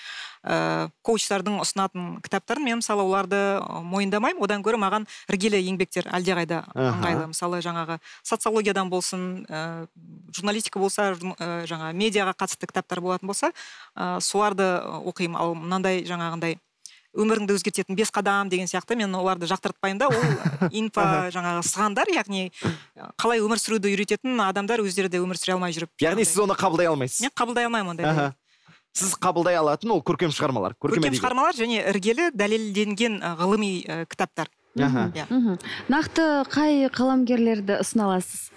ә, коучтардың ұсынатын кітаптарын мен мысалы оларды мойындамаймын одан гөрі маған іргелі еңбектер әлдеқайда ыңғайлы мысалы жаңағы социологиядан болсын ә, журналистика болса ә, жаңағы медиаға қатысты кітаптар болатын болса ә, соларды оқимын ал мынандай жаңағындай өміріңді өзгертетін бес қадам деген сияқты мен оларды жақтыртпаймын да ол инфа жаңағы сығандар яғни қалай өмір сүруді үйрететін адамдар өздері де өмір сүре алмай жүріп яғни сіз оны қабылдай алмайсыз мен қабылдай алмаймын ондай сіз қабылдай алатын ол көркем шығармалар көркем, шығармалар және іргелі дәлелденген ғылыми кітаптар иә. нақты қай қаламгерлерді ұсына аласыз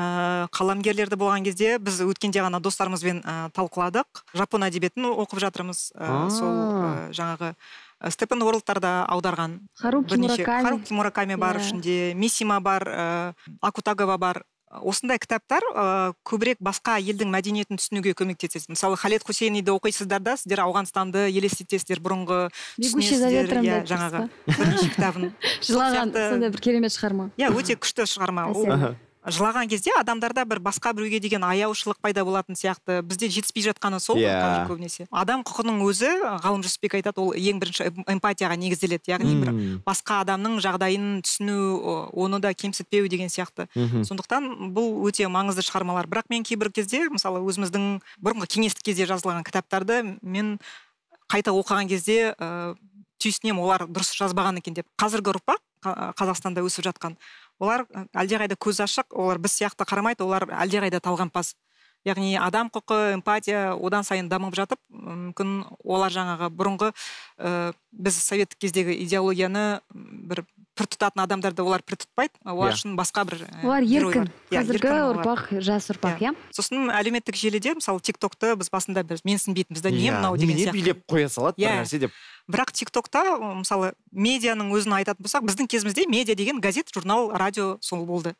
ә, қаламгерлерді болған кезде біз өткенде ғана достарымызбен ә, талқыладық жапон әдебиетін оқып жатырмыз э, сол ә, жаңағы степен уорлдтарда аударған харуки мураками бар yeah. Иә. ішінде мисима бар ә, акутагава бар осындай кітаптар ә, көбірек басқа елдің мәдениетін түсінуге көмектеседі мысалы халед хусейниді оқисыздар да сіздер ауғанстанды елестетесіздер бұрынғы иә жаңағы бірінші кітабын жылаған сондай бір керемет шығарма иә өте күшті шығарма жылаған кезде адамдарда бір басқа біреуге деген аяушылық пайда болатын сияқты бізде жетіспей жатқаны сол yeah. Иә. қазір көбінесе адам құқығының өзі ғалым жүсіпбек айтады ол ең бірінші эмпатияға негізделеді яғни бір басқа адамның жағдайын түсіну оны да кемсітпеу деген сияқты mm -hmm. сондықтан бұл өте маңызды шығармалар бірақ мен кейбір кезде мысалы өзіміздің бұрынғы кеңестік кезде жазылған кітаптарды мен қайта оқыған кезде ә, түйсінемін олар дұрыс жазбаған екен деп қазіргі ұрпақ қазақстанда өсіп жатқан олар әлдеқайда көз ашық олар біз сияқты қарамайды олар әлдеқайда талғампаз яғни адам құқы эмпатия одан сайын дамып жатып мүмкін олар жаңағы бұрынғы ә, біз советтік кездегі идеологияны пір тұтатын адамдарды олар пір тұтпайды олар иә. үшін басқа бір олар еркін иә, қазіргі ұрпақ жас иә. ұрпақ иә сосын әлеуметтік желіде мысалы тик токты біз басында біз менсінбейтін бізді не мынау деген сияқты билеп қоя салады бір нәрсе деп бірақ тик токта мысалы медианың өзін айтатын болсақ біздің кезімізде медиа деген газет журнал радио сол болды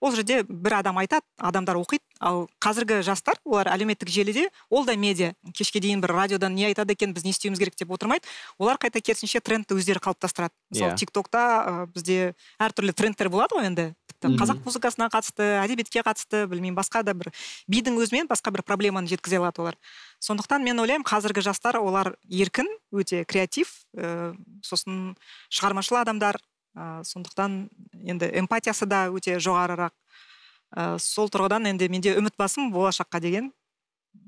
ол жерде бір адам айтады адамдар оқиды ал қазіргі жастар олар әлеуметтік желіде ол да медиа кешке дейін бір радиодан не айтады екен біз не істеуіміз керек деп отырмайды олар қайта керісінше трендті өздері қалыптастырады мысалы yeah. Иә. тик токта ә, бізде әртүрлі трендтер болады ғой енді тіпті қазақ музыкасына қатысты әдебиетке қатысты білмеймін басқа да бір бидің өзімен басқа бір проблеманы жеткізе алады олар сондықтан мен ойлаймын қазіргі жастар олар еркін өте креатив ә, сосын шығармашыл адамдар ә, сондықтан енді эмпатиясы да өте жоғарырақ ә, сол тұрғыдан енді менде үміт басым болашаққа деген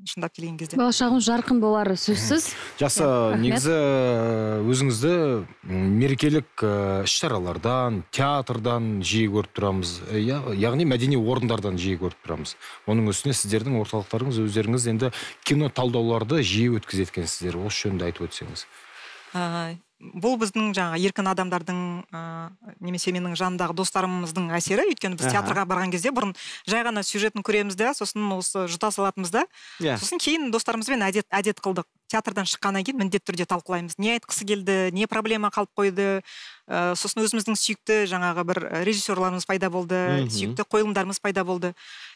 шындап келген кезде болашағымыз жарқын болары сөзсіз жақсы ә, негізі ә, өзіңізді мерекелік ә, іс шаралардан театрдан жиі көріп тұрамыз яғни мәдени орындардан жиі көріп тұрамыз оның үстіне сіздердің орталықтарыңыз өздеріңіз енді кино талдауларды жиі өткізеді екенсіздер осы жөнінде айтып өтсеңіз бұл біздің жаңа еркін адамдардың ә, немесе менің жанымдағы достарымыздың әсері өйткені біз театрға барған кезде бұрын жай ғана сюжетін көреміз де сосын осы жұта салатынбыз да yeah. Иә. сосын кейін достарымызбен әдет әдет қылдық театрдан шыққаннан кейін міндетті түрде талқылаймыз не айтқысы келді не проблема қалып қойды ә, сосын өзіміздің сүйікті жаңағы бір э, режиссерларымыз пайда болды сүйікті қойылымдарымыз пайда болды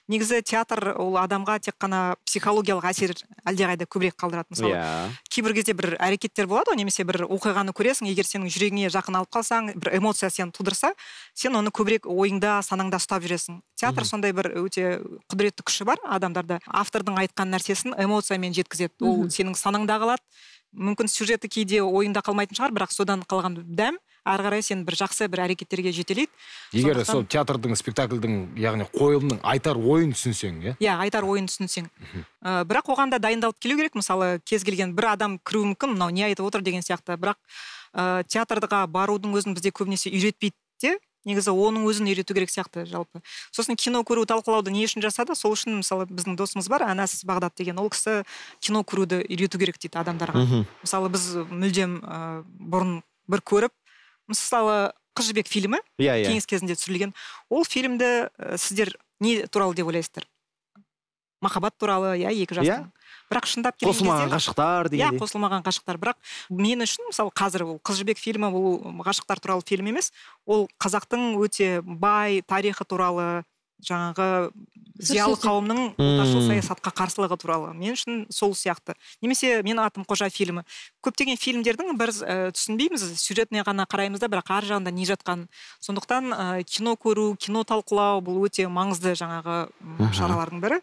негізі театр ол адамға тек қана психологиялық әсер әлдеқайда көбірек қалдырады мысалы yeah. Иә. кейбір кезде бір әрекеттер болады ғой немесе бір оқиғаны көресің егер сенің жүрегіңе жақын алып қалсаң бір эмоция сені тудырса сен оны көбірек ойыңда санаңда ұстап жүресің театр сондай бір өте құдіретті күші бар адамдарда автордың айтқан нәрсесін эмоциямен жеткізеді ол сенің санаң миыңда қалады мүмкін сюжеті кейде ойында қалмайтын шығар бірақ содан қалған дәм ары қарай сені бір жақсы бір әрекеттерге жетелейді егер сол театрдың спектакльдің яғни қойылымның айтар ойын түсінсең иә иә айтар ойын түсінсең ә, бірақ оған да дайындалып келу керек мысалы кез келген бір адам кіруі мүмкін мынау не айтып отыр деген сияқты бірақ ә, театрға барудың өзін бізде көбінесе үйретпейді де негізі оның өзін үйрету керек сияқты жалпы сосын кино көру талқылауды не үшін жасады сол үшін мысалы біздің досымыз бар анасыз бағдат деген ол кісі кино көруді үйрету керек дейді адамдарға Үху. мысалы біз мүлдем ә, бұрын бір көріп мысалы қыз жібек фильмі иә yeah, иә. кеңес кезінде түсірілген ол фильмді ә, сіздер не туралы деп ойлайсыздар махаббат туралы иә екі жастың yeah? Иә бірақ шындап келген қосылмаған ғашықтар иә, дегендей иә қосылмаған ғашықтар бірақ мен үшін мысалы қазір ол қыз жібек фильмі ол ғашықтар туралы фильм емес ол қазақтың өте бай тарихы туралы жаңағы зиялы қауымның отаршыл саясатқа қарсылығы туралы мен үшін сол сияқты немесе мен атым қожа фильмі көптеген фильмдердің біз ә, э, түсінбейміз сюжетіне ғана қараймыз да бірақ ар жағында не жатқан сондықтан ә, кино көру кино талқылау бұл өте маңызды жаңағы шаралардың бірі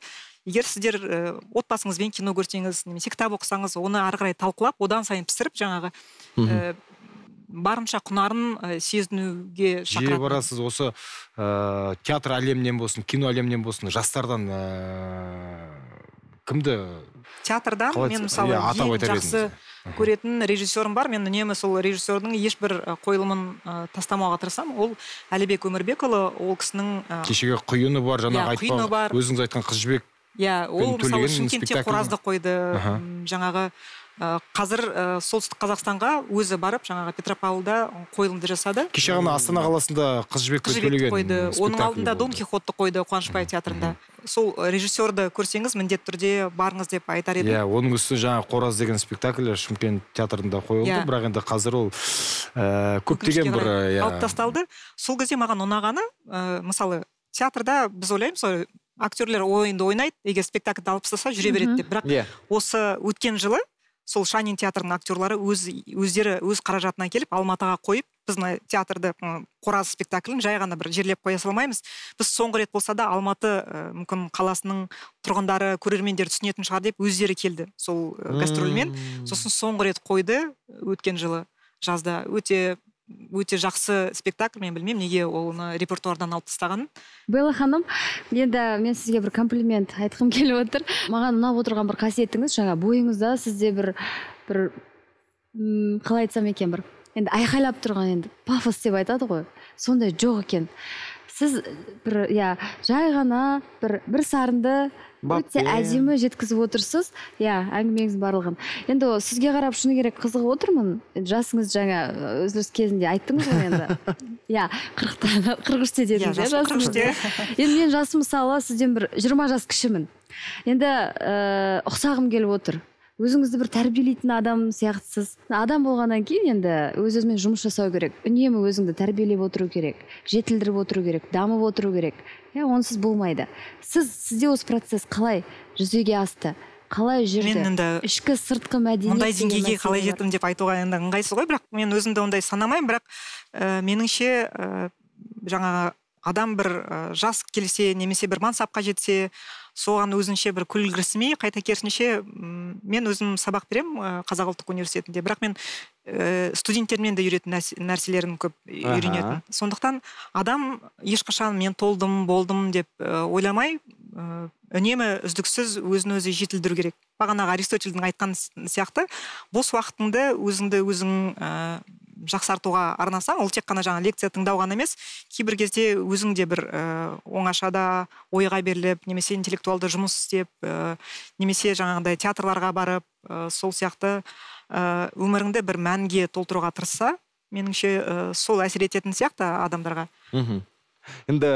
егер сіздер ә, отбасыңызбен кино көрсеңіз немесе кітап оқысаңыз оны ары қарай талқылап одан сайын пісіріп жаңағы ә, барынша құнарын ә, сезінуге шақырады жиі барасыз осы ә, театр әлемінен болсын кино әлемінен болсын жастардан ә, кімді театрдан мен мысалы иә, жақсы көретін режиссерім бар мен үнемі сол режиссердің ешбір қойылымын ә, тастамауға тырысамын ол әлібек өмірбекұлы ол кісінің ә, кешегі құйыны бар жаңағы иә, бар өзіңіз айтқан қыз жібек иә ол мысалы шымкентте қоразды қойды жаңағы қазір солтүстік қазақстанға өзі барып жаңағы петропавлда қойылымды жасады кеше ғана астана қаласында қыз жібек қойды оның алдында дон кихотты қойды қуанышбаев театрында сол режиссерді көрсеңіз міндетті түрде барыңыз деп айтар едім иә оның үстіне жаңа қораз деген спектакль шымкент театрында қойылды иә. бірақ енді қазір ол көптеген бір иә. алып тасталды сол кезде маған ұнағаны мысалы театрда біз ойлаймыз актерлер ойынды ойнайды егер спектакльді алып тастаса жүре береді деп бірақ yeah. Иә. осы өткен жылы сол шанин театрының актерлары өз өздері өз қаражатына келіп алматыға қойып біз театрды қораз спектаклін жай ғана бір жерлеп қоя салмаймыз біз соңғы рет болса да алматы мүмкін қаласының тұрғындары көрермендер түсінетін шығар деп өздері келді сол гастрольмен сосын соңғы рет қойды өткен жылы жазда өте өте жақсы спектакль мен білмеймін неге оны репертуардан алып тастағанын белла ханым енді мен сізге бір комплимент айтқым келіп отыр маған ұнап отырған бір қасиетіңіз жаңа бойыңызда сізде бір бір м қалай айтсам екен бір енді айқайлап тұрған енді пафос деп айтады ғой сондай жоқ екен сіз бір иә жай ғана бір бір сарынды өте әдемі жеткізіп отырсыз иә әңгімеңіз барлығын енді сізге қарап шыны керек қызығып отырмын жасыңыз жаңа үзіліс кезінде айттыңыз ғой енді иә қырықта қырық үште иә, дедіңіз иә енді менің жасым мысалы сізден бір жиырма жас кішімін енді ыыы ұқсағым келіп отыр өзіңізді бір тәрбиелейтін адам сияқтысыз адам болғаннан кейін енді өз өзімен жұмыс жасау керек үнемі өзіңді тәрбиелеп отыру керек жетілдіріп отыру керек дамып отыру керек иә онсыз болмайды сіз сізде осы процесс қалай жүзеге асты қалай жүрді мен енді ішкі сыртқы мәдениет мұндай деңгейге қалай жеттім деп айтуға енді ыңғайсыз ғой бірақ мен өзімді ондай санамаймын бірақ ә, меніңше ә, жаңағы адам бір жас келсе немесе бір мансапқа жетсе соған өзінше бір күлгірсімей қайта керісінше мен өзім сабақ беремін қазақ ұлттық университетінде бірақ мен ә, студенттермен де үйретін нәрселерін көп үйренетін сондықтан адам ешқашан мен толдым болдым деп ойламай үнемі үздіксіз өзін өзі жетілдіру керек бағанағы аристотельдің айтқан сияқты бос уақытыңды өзіңді өзің жақсартуға арнасаң ол тек қана жаңа лекция тыңдау ғана емес кейбір кезде өзің де бір ә, оңашада ойға беріліп немесе интеллектуалды жұмыс істеп ә, немесе жаңағыдай театрларға барып ә, сол сияқты ә, өміріңді бір мәнге толтыруға тырысса меніңше ә, сол әсер ететін сияқты адамдарға мхм енді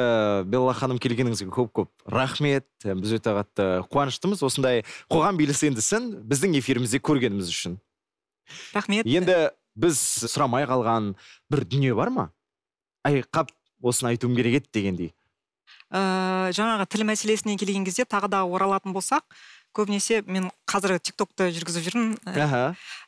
белла ханым келгеніңізге көп көп рахмет біз өте қатты қуаныштымыз осындай қоғам белсендісін біздің эфирімізде көргеніміз үшін рахмет енді біз сұрамай қалған бір дүние бар ма әй қап осыны айтуым керек еді дегендей ыыы жаңағы тіл мәселесіне келген кезде тағы да оралатын болсақ көбінесе мен қазір тиктокты жүргізіп жүрмін э, аха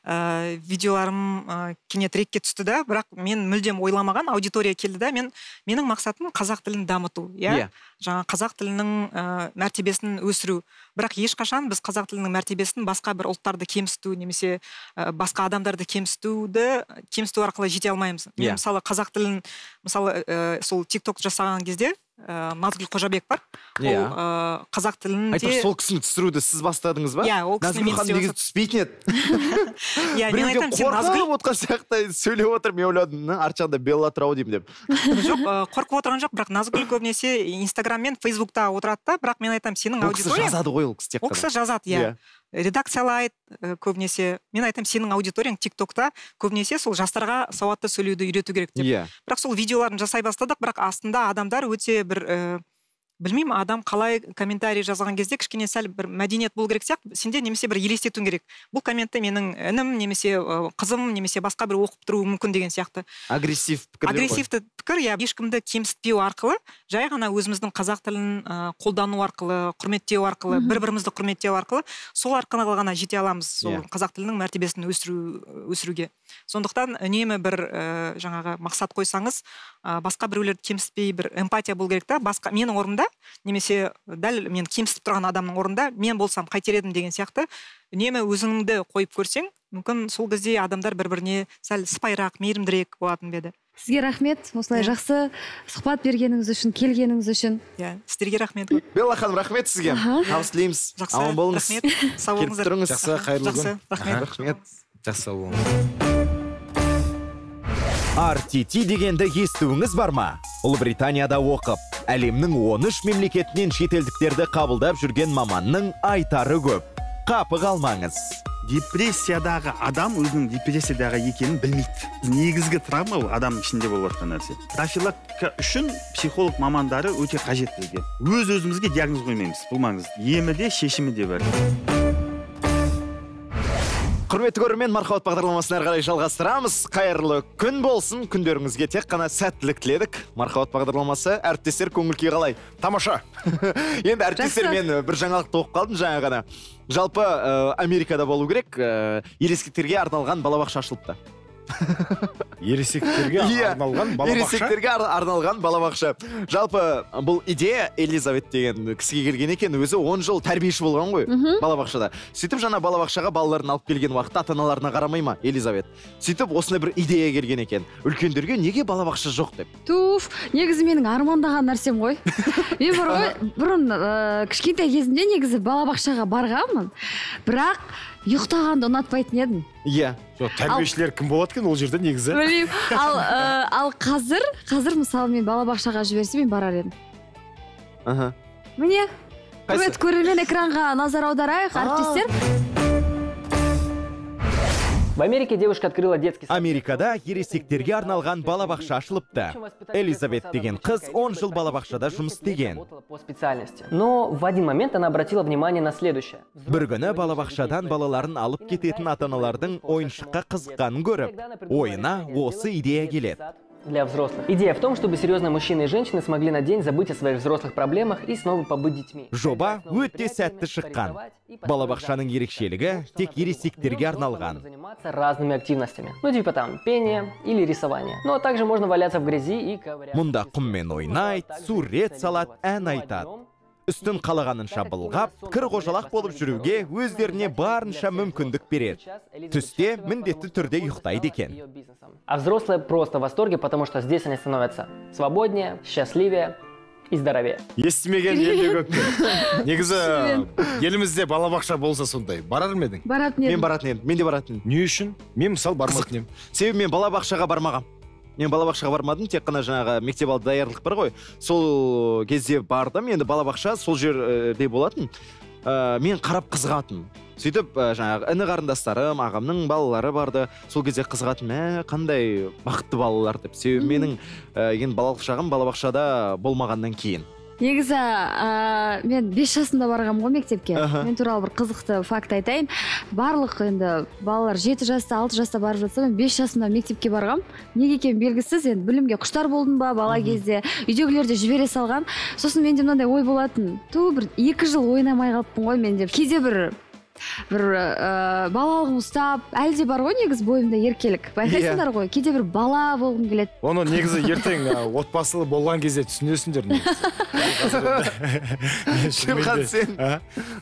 ә, видеоларым ә, кенет рекке түсті да бірақ мен мүлдем ойламаған аудитория келді да мен менің мақсатым қазақ тілін дамыту иә, иә. жаңа қазақ тілінің ә, мәртебесін өсіру бірақ ешқашан біз қазақ тілінің мәртебесін басқа бір ұлттарды кемсіту немесе басқа адамдарды кемсітуді кемсіту арқылы жете алмаймыз иә. мен мысалы қазақ тілін мысалы ә, сол тикток жасаған кезде ыыы э, назгүл қожабек бар иә ол э, ыыы қазақ тілінде айтпақшы сол кісіні түсіруді сіз бастадыңыз ба иә ол кісі ханым негізі түспейтін еді иә мен айтамын сен отқан сияқты сөйлеп отыр мен ойладым арт жағында белла тұр ау деймін деп жоқ э, қорқып отырған жоқ бірақ назгүл көбінесе инстаграм мен фейсбукта отырады да бірақ мен айтамын сенің аудиторияң жазады ғой ол кісі тек ол кісі жазады иә, иә редакциялайды лайт э, көбінесе мен айтамын сенің аудиторияң тик токта көбінесе сол жастарға сауатты сөйлеуді үйрету керек деп иә бірақ сол видеоларын жасай бастадық бірақ астында адамдар өте бір ііі э, білмеймін адам қалай комментарий жазған кезде кішкене сәл бір мәдениет болу керек сияқты сенде немесе бір елестетуің керек бұл комментті менің інім немесе қызым немесе басқа бір оқып тұруы мүмкін деген сияқты агрессив пікір иә, агрессивті пікір иә ешкімді кемсітпеу арқылы жай ғана өзіміздің қазақ тілін қолдану арқылы құрметтеу арқылы бір бірімізді құрметтеу арқылы сол арқылы ғана жете аламыз сол yeah. Иә. қазақ тілінің мәртебесін өсіру өсіруге сондықтан үнемі бір ә, жаңағы мақсат қойсаңыз басқа біреулерді кемсітпей бір эмпатия болу керек та басқа менің орнымда орнында немесе э, дәл мен кемсітіп тұрған адамның орнында мен болсам қайтер едім деген сияқты үнемі өзіңді қойып көрсең мүмкін сол кезде адамдар бір біріне сәл сыпайырақ мейірімдірек болатын беді. еді сізге рахмет осылай yeah. Иә. жақсы сұхбат бергеніңіз үшін келгеніңіз үшін иә yeah, сіздерге рахмет белла ханым рахмет сізге табыс тілейміз жақсы аман болыңыз рахмет сау болыңыз жақсы қайырлы күн жақсы рахмет рахмет жақсы сау болыңыз RTT дегенді естуіңіз бар ма? Ұлыбританияда оқып, әлемнің 13 мемлекетінен шетелдіктерді қабылдап жүрген маманның айтары көп. Қапы қалмаңыз. Депрессиядағы адам өзінің депрессиядағы екенін білмейді. Негізгі травма ол адамның ішінде болып жатқан нәрсе. Профилактика үшін психолог мамандары өте қажет бізге. Өз өзімізге диагноз қоймаймыз. Бұл маңызды. Емі де, шешімі де бар құрметті көрермен мархабат бағдарламасын әрі қарай жалғастырамыз қайырлы күн болсын күндеріңізге тек қана сәттілік тіледік мархабат бағдарламасы әріптестер көңіл күй қалай тамаша енді әріптестер мен бір жаңалықты оқып қалдым жаңа ғана жалпы америкада болу керек ә, ересектерге арналған балабақша ашылыпты ересектерге иә. арналған балабақша ересектерге арналған балабақша жалпы бұл идея элизабет деген кісіге келген екен өзі он жыл тәрбиеші болған ғой балабақшада сөйтіп жаңа балабақшаға балаларын алып келген уақытта ата аналарына қарамай ма элизабет сөйтіп осындай бір идея келген екен үлкендерге неге балабақша жоқ деп туф негізі менің армандаған нәрсем ғой мен бар ғой бұрын кішкентай кезімде негізі балабақшаға барғанмын бірақ ұйықтағанды ұнатпайтын едім иә жоқ тәрбиешілер кім болады екен ол жерде негізі білмеймін ал э, ал қазір қазір мысалы мен балабақшаға жіберсе мен барар едім аха міне құрметті көрермен экранға назар аударайық әріптестер В Америке девушка открыла детский сад. Америкада ересектерге арналған балабақша ашылыпты. Элизабет деген қыз 10 жыл балабақшада жұмыс істеген. Но в один момент она обратила внимание на следующее. Бір күні балабақшадан балаларын алып кететін ата-аналардың ойыншыққа қызыққанын көріп, ойына осы идея келеді для взрослых. Идея в том, чтобы серьезно мужчины и женщины смогли на день забыть о своих взрослых проблемах и снова побыть детьми. жоба өте сәтті шыққан балабақшаның ерекшелігі тек ересектерге арналған заниматься разными активностями ну типа там пение или рисование но также можно валяться в грязи и ковырять мұнда құммен ойнайды сурет салады ән айтады үстін қалағанынша былғап кір қожалақ болып жүруге өздеріне барынша мүмкіндік береді түсте міндетті түрде ұйықтайды екен а взрослые просто в восторге потому что здесь они становятся свободнее счастливее и здоровее естімеген елде көп негізі елімізде балабақша болса сондай барар ма едің баратын мен баратын едім мен де баратын едім не үшін мен мысалы бармайтын едім себебі мен балабақшаға бармағанмын мен балабақшаға бармадым тек қана жаңағы мектеп алды даярлық бар ғой сол кезде бардым енді балабақша сол жерде э, болатын ә, мен қарап қызығатынмын сөйтіп ә, жаңағы іні қарындастарым ағамның балалары барды сол кезде қызығатын мә қандай бақытты балалар деп себебі менің ә, енді балалық шағым балабақшада болмағаннан кейін негізі мен бес жасымда барғанмын ғой мектепке мен туралы бір қызықты факт айтайын барлық енді балалар жеті жаста алты жаста барып жатса мен бес жасымда мектепке барғам, неге екені белгісіз енді білімге құштар болдым ба бала кезде үйдегілер де жібере салған сосын менде мынандай ой болатын ту бір екі жыл ойнамай қалыппын ғой мен деп кейде бір бір ыыы э, балалығын ұстап әлі де бар ғой негізі бойымда еркелік байқайсыңдар иә. ғой кейде бір бала болғым келеді оны негізі ертең отбасылы болған кезде түсінесіңдер шерхан сен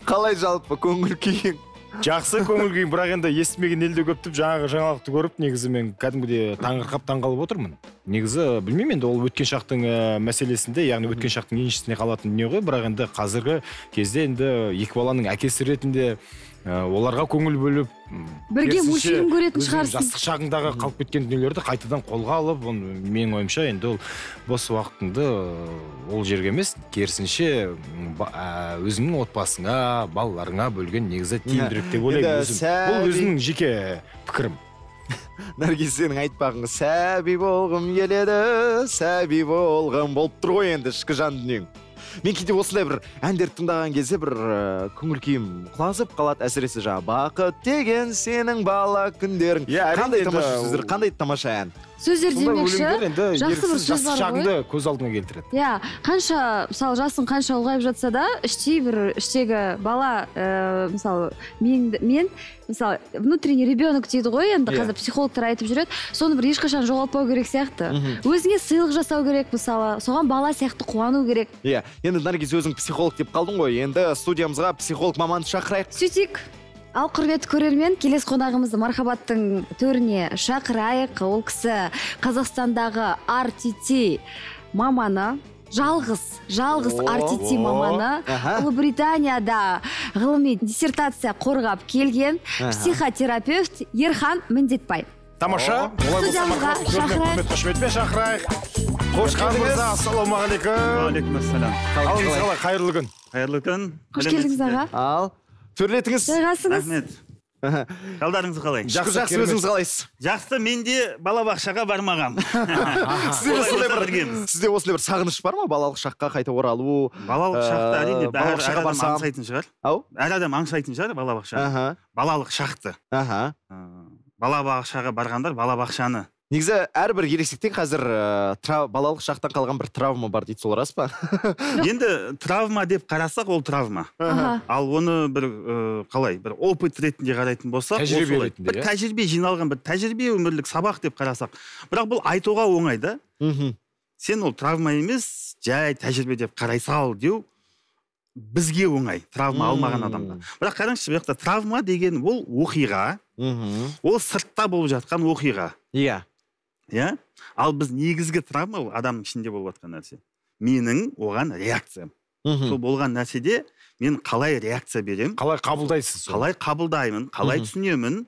қалай жалпы көңіл күйің жақсы көңіл күйім бірақ енді естімеген елде көп деп жаңағы жаңалықты көріп негізі мен кәдімгідей таңырқап таңқалып отырмын негізі білмеймін енді ол өткен шақтың э, мәселесінде яғни өткен шақтың еншісіне қалатын дүние ғой бірақ енді қазіргі кезде енді екі баланың әкесі ретінде Ә, оларға көңіл бөліп бірге мультфильм көретін шығарсың жастық шағыңдағы қалып кеткен дүниелерді қайтадан қолға алып оны менің ойымша енді ол бос уақытыңды ол жерге емес керісінше ә, өзіңнің отбасыңа балаларыңа бөлген негізі тиімдірек деп ойлаймын бұл өзімнің жеке пікірім наргиз сенің айтпағың сәби болғым келеді сәби болғым болып тұр ғой енді ішкі жан дүниең мен кейде осындай бір әндерді тыңдаған кезде бір ііі көңіл күйім құлазып қалады әсіресе жаңағы бақыт деген сенің бала күндерің иә қандай тамаша сөздер қандай тамаша ән сөздер демекші жақсы бір сөз бар ғой. көз алдыңа келтіреді иә қанша мысалы жасың қанша ұлғайып жатса да іштей бір іштегі бала э, мысалы мен, мен мысалы внутренний ребенок дейді ғой енді иә. қазір психологтар айтып жүреді соны бір ешқашан жоғалтпау керек сияқты өзіңе сыйлық жасау керек мысалы соған бала сияқты қуану керек иә енді наргиз өзің психолог деп қалдың ғой енді студиямызға психолог маманды шақырайық сөйтейік ал құрметті көрермен келесі қонағымызды мархабаттың төріне шақырайық ол кісі қазақстандағы RTT маманы жалғыз жалғыз RTT маманы ұлыбританияда ғылыми диссертация қорғап келген психотерапевт ерхан міндетбай тамаша студиямызға шақырайық қошеметпен шақырайық қошқан мырза ассалаумағалейкум алейкум ассалам қалыңыз қалай қайырлы күн қайырлы күн қош келдіңіз аға ал төрлетіңіз жайғасыңыз рахмет қалдарыңыз қалай жақсы жақсы өзіңіз қалайсыз жақсы мен де балабақшаға бармағанмын сізде бір сізде осындай бір сағыныш бар ма балалық шаққа қайта оралу балалық шақты э, әрине аңсайтын шығар ау әр адам аңсайтын шығар балабақша балалық шақты аха э, балабақшаға барғандар балабақшаны негізі әрбір ересектен қазір ыыы э, балалық шақтан қалған бір травма бар дейді сол рас па енді травма деп қарасақ ол травма ал оны бір э, қалай бір опыт ретінде қарайтын болсақ тәжірибе ретінде бір иә? тәжірибе жиналған бір тәжірибе өмірлік сабақ деп қарасақ бірақ бұл айтуға оңай да сен ол травма емес жай тәжірибе деп қарай сал деу бізге оңай травма алмаған адамға бірақ қараңызшы бұл жақта травма деген ол оқиға ол сыртта болып жатқан оқиға иә иә ал біз негізгі травма ол адамның ішінде болып жатқан нәрсе менің оған реакциям мхм сол болған нәрседе мен қалай реакция беремін қалай қабылдайсыз қалай қабылдаймын қалай түсінемін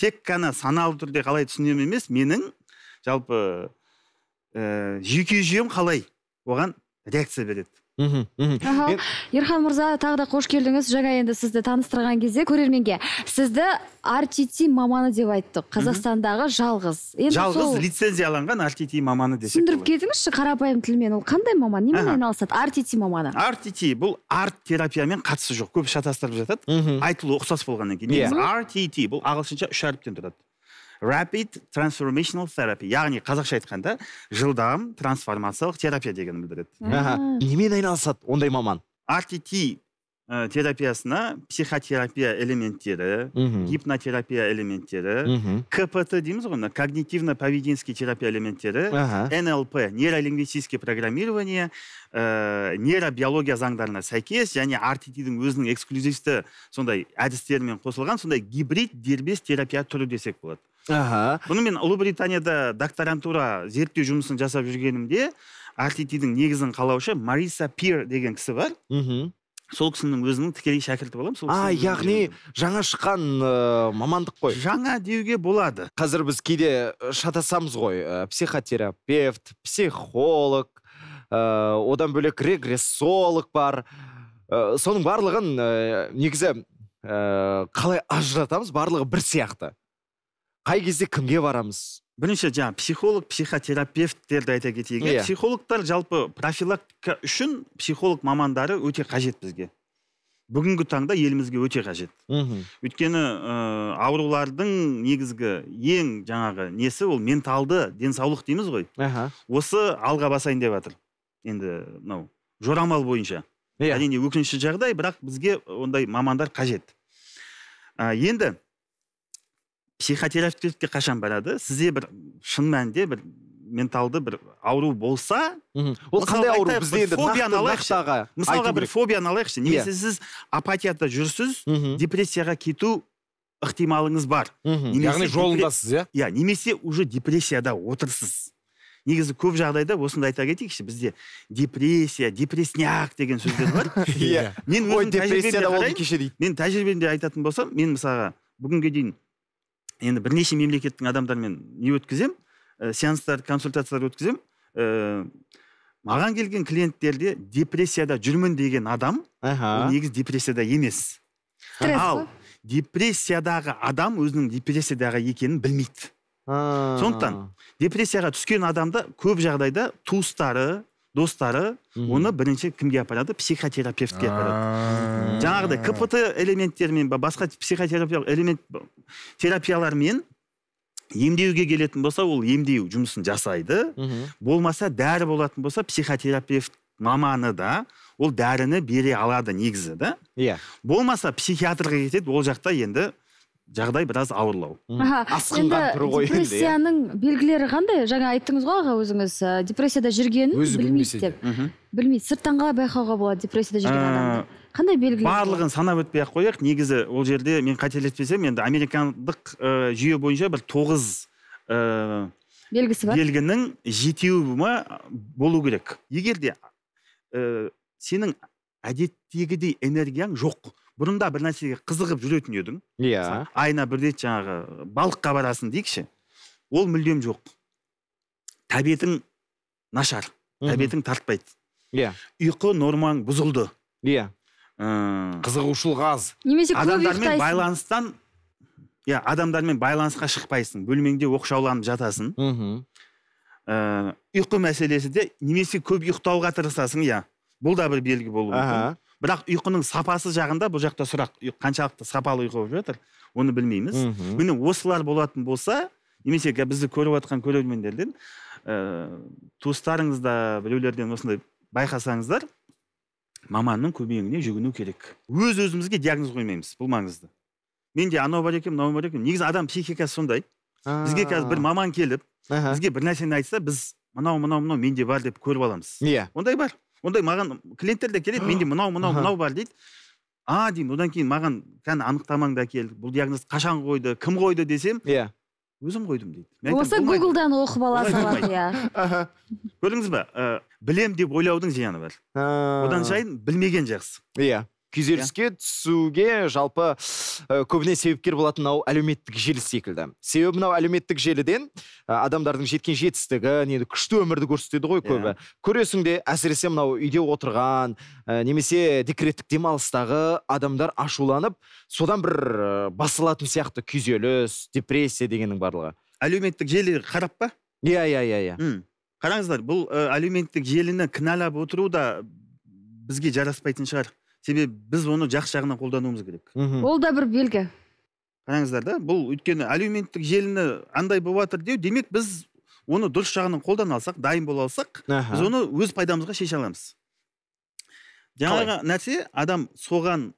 тек қана саналы түрде қалай түсінемін емес менің жалпы ә, жүйке жүйем қалай оған реакция береді мхм мхм ерхан мырза тағы да қош келдіңіз жаңа енді сізді таныстырған кезде көрерменге сізді rtt маманы деп айттық қазақстандағы жалғыз енді жалғыз сол... лицензияланған rtt маманы десек түсіндіріп кетіңізші қарапайым тілмен ол қандай маман немен айналысады rtt маманы rtt бұл арт терапиямен қатысы жоқ көп шатастырып жатады мхм айтылуы ұқсас болғаннан кейін иә. негізі rtt бұл ағылшынша үш әріптен тұрады rapid transformational therapy яғни қазақша айтқанда жылдам трансформациялық терапия дегенді білдіреді немен айналысады ондай маман RTT э, терапиясына психотерапия элементтері гипнотерапия элементтері кпт дейміз ғой мына когнитивно поведенческий терапия элементтері ага. нлп нейролингвистическое программирование ә, нейробиология заңдарына сәйкес және RTT-дің өзінің эксклюзивті сондай әдістерімен қосылған сондай гибрид дербес терапия түрі десек болады аха бұны мен ұлыбританияда докторантура зерттеу жұмысын жасап жүргенімде ртт негізін қалаушы мариса пир деген кісі бар мхм сол кісінің өзінің тікелей шәкірті боламын сол а яғни жаңа шыққан ә, мамандық қой жаңа деуге болады қазір біз кейде шатасамыз ғой психотерапевт психолог ә, одан бөлек регрессолог бар ә, соның барлығын ә, негізі ә, қалай ажыратамыз барлығы бір сияқты қай кезде кімге барамыз бірінші жаңа психолог психотерапевттерді айта кетейік иә? иә психологтар жалпы профилактика үшін психолог мамандары өте қажет бізге бүгінгі таңда елімізге өте қажет мхм өйткені аурулардың негізгі ең жаңағы несі ол менталды денсаулық дейміз ғой осы алға басайын деп жатыр енді мынау жорамал бойынша иә yeah. әрине өкінішті жағдай бірақ бізге ондай мамандар қажет енді психотерапевтке қашан барады сізде бір шын мәнінде бір менталды бір ауру болса ол қандай ауру бізде енді фобияны алайықшы мысалға бір фобияны алайықшы иә. немесе сіз апатияда жүрсіз депрессияға кету ықтималыңыз бар яғни жолындасыз иә иә немесе уже депрессияда отырсыз негізі көп жағдайда осындай айта кетейікші бізде депрессия депресняк деген сөздер бар иә мен ой депрессияда болдым кеше дейді мен тәжірибемде айтатын болсам мен мысалға бүгінге дейін енді бірнеше мемлекеттің адамдарымен не өткіземін і э, сеанстар консультациялар өткіземін э, маған келген клиенттерде депрессияда жүрмін деген адам аха негізі депрессияда емес Стресс, ал депрессиядағы адам өзінің депрессиядағы екенін білмейді сондықтан депрессияға түскен адамды көп жағдайда туыстары достары оны бірінші кімге апарады психотерапевтке апарады жаңағыдай кпт элементтермен басқа психотерапия элемент терапиялармен емдеуге келетін болса ол емдеу жұмысын жасайды болмаса дәрі болатын болса психотерапевт маманы да ол дәріні бере алады негізі да иә болмаса психиатрға кетеді ол жақта енді жағдай біраз ауырлау асқынған иә. депрессияның белгілері қандай жаңа айттыңыз ғой аға өзіңіз депрессияда жүргенін Өзі білмейді деп білмейді сырттан қалай байқауға болады депрессияда жүрген ә, адамды қандай белгілері? барлығын санап өтпей ақ қояйық негізі ол жерде мен қателеспесем енді американдық ы жүйе бойынша бір тоғыз белгісі бар белгінің жетеуі ма болу керек егер де ә, сенің әдеттегідей энергияң жоқ бұрында бір нәрсеге қызығып жүретін едің иә yeah. айына бір рет жаңағы балыққа барасың дейікші ол мүлдем жоқ тәбетің нашар тәбетің тартпайды иә yeah. ұйқы нормаң бұзылды иә yeah. Ә, ыыы қызығушылық аз немесе адамдармен байланыстан иә адамдармен байланысқа шықпайсың бөлмеңде оқшауланып жатасың мхм ә, ұйқы мәселесі де немесе көп ұйықтауға тырысасың иә бұл да бір белгі болуы мүмкін бірақ ұйқының сапасы жағында бұл жақта сұрақ қаншалықты сапалы ұйқы болып жатыр оны білмейміз міне осылар болатын болса немесе бізді көріп жатқан көрермендерден ыыы э, туыстарыңызда біреулерден осындай байқасаңыздар маманның көмегіне жүгіну керек өз өзімізге диагноз қоймаймыз бұл маңызды менде анау бар екен мынау бар екен негізі адам психикасы сондай бізге қазір бір маман келіп бізге бір нәрсені айтса біз мынау мынау мынау менде бар деп көріп аламыз иә ондай бар ондай маған клиенттер де келеді менде мынау мынау мынау бар дейді а деймін одан кейін маған кәні анықтамаңды әкел бұл диагноз қашан қойды кім қойды десем иә өзім қойдым дейді осы гуглдан оқып ала салады иә көрдіңіз ба ә, білем деп ойлаудың зияны бар одан сайын білмеген жақсы иә күйзеліске түсуге жалпы э, көбіне себепкер болатын мынау әлеуметтік желі секілді себебі мынау әлеуметтік желіден э, адамдардың жеткен жетістігі, не күшті өмірді көрсетеді ғой көбі yeah. Иә. көресің де әсіресе мынау үйде отырған ә, немесе декреттік демалыстағы адамдар ашуланып содан бір ә, басылатын сияқты күйзеліс депрессия дегеннің барлығы әлеуметтік желіге қарап па иә иә иә иә қараңыздар бұл әлеуметтік желіні кінәлап отыру да бізге жараспайтын шығар себебі біз оны жақсы жағынан қолдануымыз керек мхм ол да бір белгі қараңыздар да бұл өйткені әлеуметтік желіні андай болып деу демек біз оны дұрыс жағынан қолдана алсақ дайын бола алсақ Аха. біз оны өз пайдамызға шеше аламыз жаңағы нәрсе адам соған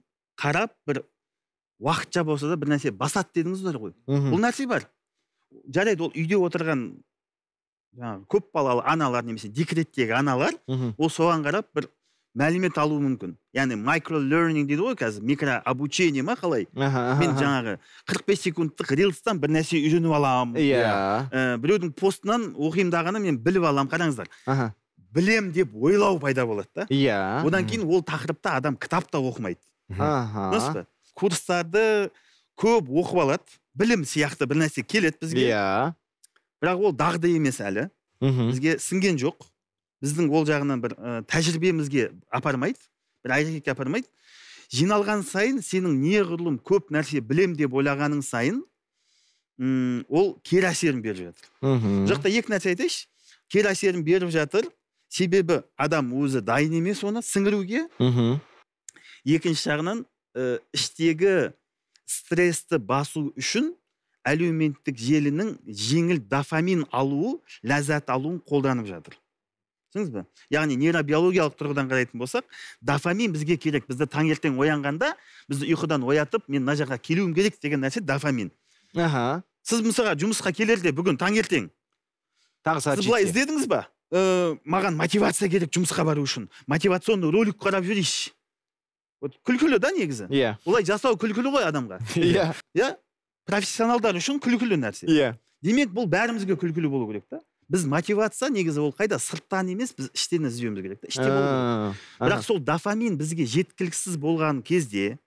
қарап бір уақытша болса да бір нәрсе басады дедіңіздер ғой Үху. бұл нәрсе бар жарайды ол үйде отырған жаңағы балалы аналар немесе декреттегі аналар ол соған қарап бір мәлімет алуы мүмкін яғни микро лернинг дейді ғой қазір микро обучение ма қалай мен жаңағы 45 секундтық рилстан бір нәрсе үйреніп аламын иә, иә. Ә, біреудің постынан оқимын дағыны мен біліп аламын қараңыздар білем деп ойлау пайда болады да иә одан кейін ол тақырыпта адам кітап та оқымайды аха па курстарды көп оқып алады білім сияқты бір нәрсе келеді бізге иә бірақ ол дағды емес әлі бізге сіңген жоқ біздің ол жағынан бір ә, тәжірибемізге апармайды бір әрекетке апармайды жиналған сайын сенің неғұрлым көп нәрсе білем деп ойлағаның сайын ұм, ол кері әсерін беріп жатыр мхм екі нәрсе айтайыншы кері әсерін беріп жатыр себебі адам өзі дайын емес оны сіңіруге мхм екінші жағынан ә, іштегі стрессті басу үшін әлеуметтік желінің жеңіл дофамин алуы ләззат алуын қолданып жатыр түсіндіңіз бе яғни нейробиологиялық тұрғыдан қарайтын болсақ дофамин бізге керек бізді таңертең оянғанда бізді ұйқыдан оятып мен мына жаққа келуім керек деген нәрсе дофамин аха сіз мысалға жұмысқа келерде бүгін таңертең таңғы сағат сіз былай іздедіңіз ба ә, маған мотивация керек жұмысқа бару үшін мотивационный ролик қарап жүрейінші вот күлкілі да негізі иә yeah. олай жасау күлкілі ғой адамға иә yeah. иә yeah? профессионалдар үшін күлкілі нәрсе иә yeah. демек бұл бәрімізге күлкілі болу керек та біз мотивация негізі ол қайда сырттан емес біз іштен іздеуіміз керек та іште ә, бірақ сол дофамин бізге жеткіліксіз болған кезде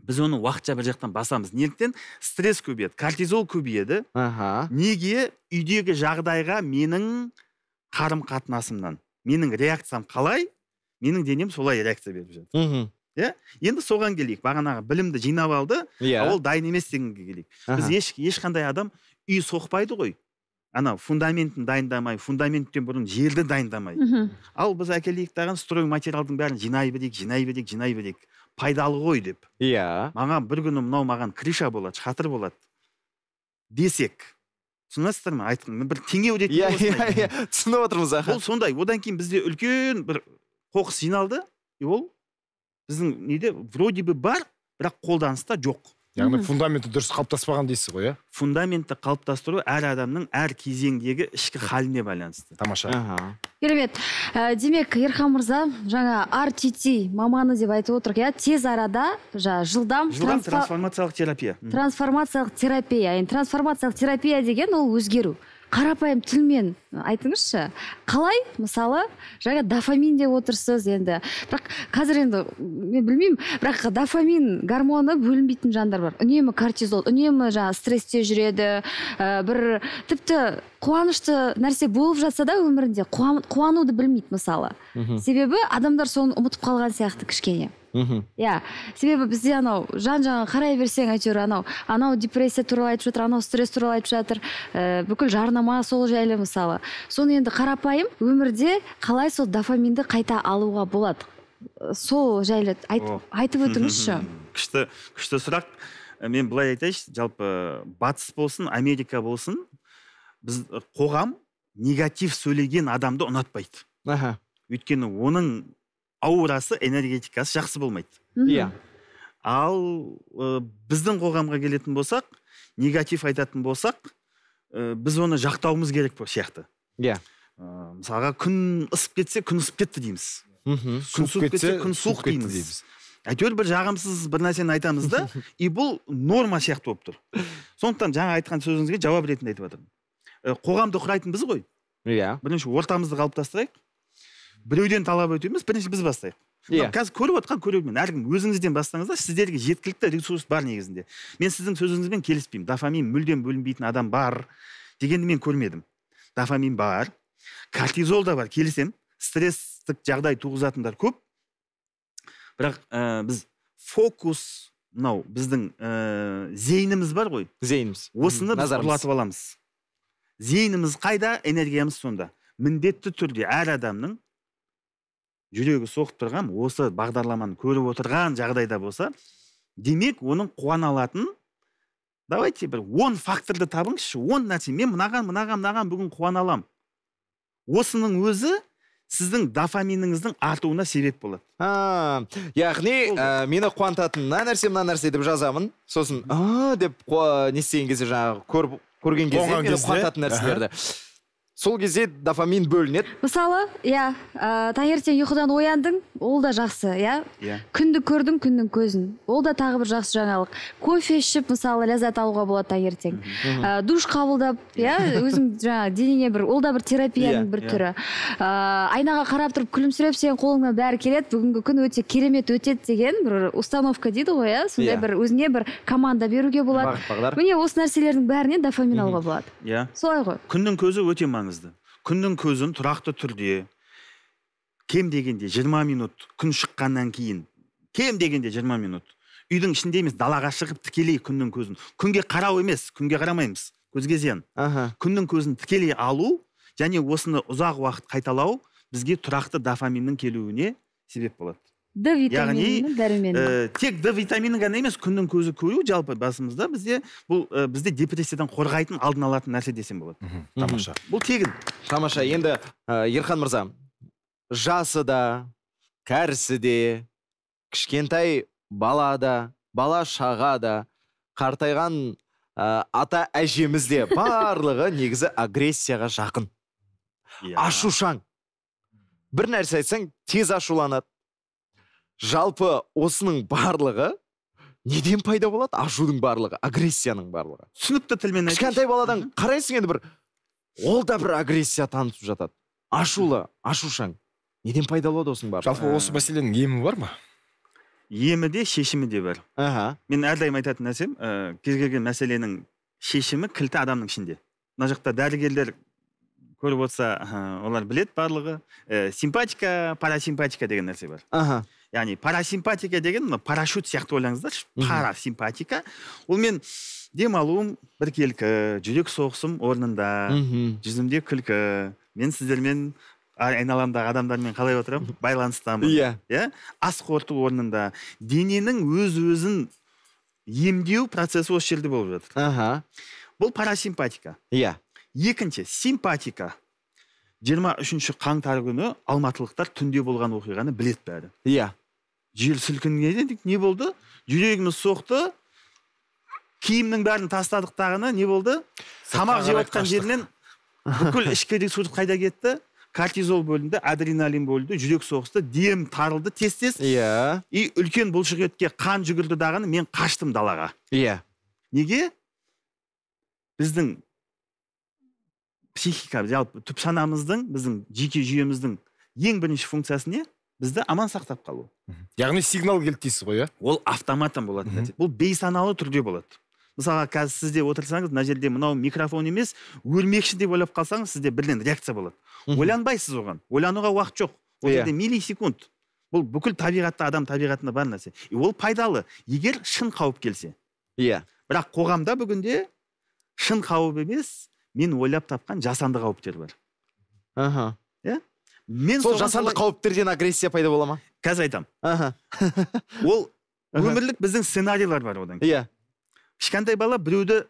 біз оны уақытша бір жақтан басамыз неліктен стресс көбейеді кортизол көбейеді аха неге үйдегі жағдайға менің қарым қатынасымнан менің реакциям қалай менің денем солай реакция беріп жатыр мхм иә енді соған келейік бағанағы білімді жинап алды иә ол дайын емес дегенге келейік біз еш, ешқандай адам үй соқпайды ғой анау фундаментін дайындамай фундаменттен бұрын жерді дайындамай ал біз әкелейік дағын строй материалдың бәрін жинай берейік жинай берейік жинай берейік пайдалы ғой деп иә yeah. маған бір күні мынау маған крыша болады шатыр болады десек түсінесіздер ма айтқым бір теңеу ретінде иә, yeah, иә иә түсініп отырмыз аха Ол сондай одан кейін бізде үлкен бір қоқыс жиналды и ол біздің неде вроде бы бар бірақ қолданыста жоқ яғни фундаменті дұрыс қалыптаспаған дейсіз ғой иә фундаментті қалыптастыру әр адамның әр кезеңдегі ішкі халіне байланысты тамаша керемет ә, демек ерхан мырза жаңа RTT маманы деп айтып отырық иә тез арада жаңа жылдам жылдам трансформациялық терапия трансформациялық терапия трансформациялық терапия деген ол өзгеру қарапайым тілмен айтыңызшы қалай мысалы жаңа дофамин деп отырсыз енді бірақ қазір енді мен білмеймін бірақ дофамин гормоны бөлінбейтін жандар бар үнемі кортизол үнемі жаңағы стрессте жүреді ә, бір тіпті қуанышты нәрсе болып жатса да өмірінде қуан, қуануды білмейді мысалы себебі адамдар соны ұмытып қалған сияқты кішкене мхм иә себебі бізде анау жан жағын қарай берсең әйтеуір анау анау депрессия туралы айтып жатыр анау стресс туралы айтып жатыр ә, бүкіл жарнама сол жайлы мысалы соны енді қарапайым өмірде қалай сол дофаминді қайта алуға болады э, сол жайлы айт, айтып өтіңізші күшті күшті сұрақ э, мен былай айтайыншы жалпы батыс болсын америка болсын біз қоғам негатив сөйлеген адамды ұнатпайды аха өйткені оның аурасы энергетикасы жақсы болмайды иә ал біздің қоғамға келетін болсақ негатив айтатын болсақ ө, біз оны жақтауымыз керек сияқты иә yeah. мысалға күн ысып кетсе күн ысып кетті дейміз мхм күн суып кетсе күн суық әйтеуір бір жағымсыз бір нәрсені айтамыз да и бұл норма сияқты болып тұр сондықтан жаңа айтқан сөзіңізге жауап ретінде айтып жатырмын қоғамды құрайтын біз ғой иә yeah. бірінші ортамызды қалыптастырайық біреуден талап ету емес бірінші біз бастайық иә yeah. қазір көріп отқан көрермен әркім өзіңізден бастаңыздар сіздерге жеткілікті ресурс бар негізінде мен сіздің сөзіңізбен келіспеймін дофамин мүлдем бөлінбейтін адам бар дегенді мен көрмедім дофамин бар кортизол да бар келісемін стресстік жағдай туғызатындар көп бірақ ә, біз фокус мынау біздің ә, э, зейініміз бар ғой зейініміз осыны біз ұрлатып аламыз зейініміз қайда энергиямыз сонда міндетті түрде әр адамның жүрегі соғып тұрған осы бағдарламаны көріп отырған жағдайда болса демек оның қуана алатын давайте бір он факторды табыңызшы он нәрсе мен мынаған мынаған мынаған бүгін қуана аламын осының өзі сіздің дофаминіңіздің артуына себеп болады а, яғни ә, мені қуантатын мына нәрсе мына нәрсе деп жазамын сосын а деп не істеген кезде жаңағы көріп көрген кезде нәрселерді сол кезде дофамин бөлінеді мысалы иә ә, таңертең ұйқыдан ояндың ол да жақсы иә иә күнді көрдің күннің көзін ол да тағы бір жақсы жаңалық кофе ішіп мысалы ләззат алуға болады таңертең ә, душ қабылдап иә өзің жаңағы денеңе бір ол да бір терапияның иә, бір иә. түрі ә, айнаға қарап тұрып күлімсіреп сенің қолыңнан бәрі келеді бүгінгі күн өте керемет өтеді деген бір установка дейді ғой иә сондай иә. бір өзіңе бір команда беруге болады бағыт бағдар міне осы нәрселердің бәрінен дофамин алуға болады иә солай ғой күннің көзі өте маңызды күннің көзін тұрақты түрде кем дегенде 20 минут күн шыққаннан кейін кем дегенде 20 минут үйдің ішінде емес далаға шығып тікелей күннің көзін күнге қарау емес күнге қарамаймыз көзге зиян аха күннің көзін тікелей алу және осыны ұзақ уақыт қайталау бізге тұрақты дофаминнің келуіне себеп болады д витаминін дәрумені ә, э, тек д витамині ғана емес күннің көзі көру жалпы басымызда бізде бұл ә, бізде депрессиядан қорғайтын алдын алатын нәрсе десем болады тамаша бұл тегін тамаша енді э, ерхан мырза жасы да кәрісі де кішкентай бала да бала шаға да қартайған ата әжеміз барлығы негізі агрессияға жақын yeah. Иә. ашушаң бір нәрсе айтсаң тез ашуланады жалпы осының барлығы неден пайда болады ашудың барлығы агрессияның барлығы түсінікті тілмен кішкентай баладан қарайсың енді бір ол да бір агрессия танытып жатады ашулы ашушаң неден пайда болады осының барлығы жалпы осы ә. мәселенің емі бар ма емі де шешімі де бар аха мен әрдайым айтатын нәрсем ә, кез келген мәселенің шешімі кілті адамның ішінде мына жақта дәрігерлер көріп отырса олар білет барлығы ә, симпатика парасимпатика деген нәрсе бар аха яғни парасимпатика деген мына парашют сияқты ойлаңыздаршы парасимпатика ол мен демалуым біркелкі жүрек соғысым орнында жүзімде күлкі мен сіздермен айналамдағы адамдармен қалай отырамын байланыстамын иә иә ас қорыту орнында дененің өз өзін емдеу процесі осы жерде болып жатыр аха бұл парасимпатика иә yeah. екінші симпатика 23 үшінші қаңтар күні алматылықтар түнде болған оқиғаны білет бәрі иә жел сілкінген не болды жүрегіміз соқты киімнің бәрін тастадық тағыны, не болды тамақ жеп жатқан жерінен бүкіл ішкідегі суды қайда кетті кортизол бөлінді адреналин бөлінді жүрек соғысты дем тарылды тез тез иә и үлкен бұлшықетке қан жүгірді дағыны мен қаштым далаға иә неге біздің психика жалпы түп санамыздың біздің жеке жүйеміздің ең бірінші функциясы не бізді аман сақтап қалу яғни сигнал келді дейсіз ғой иә ол автоматтан болатын нәрсе бұл бейсаналы түрде болады мысалға қазір сізде отырсаңыз мына жерде мынау микрофон емес өрмекші деп ойлап қалсаңыз сізде бірден реакция болады ойланбайсыз оған ойлануға уақыт жоқ ол иә. жерде миллисекунд бұл бүкіл табиғатта адам табиғатында бар нәрсе и ол пайдалы егер шын қауіп келсе иә бірақ қоғамда бүгінде шын қауіп емес мен ойлап тапқан жасанды қауіптер бар аха мен сол жасанды қауіптерден агрессия пайда бола ма қазір айтамын аха ол өмірлік біздің сценарийлар бар одан кейін иә кішкентай бала біреуді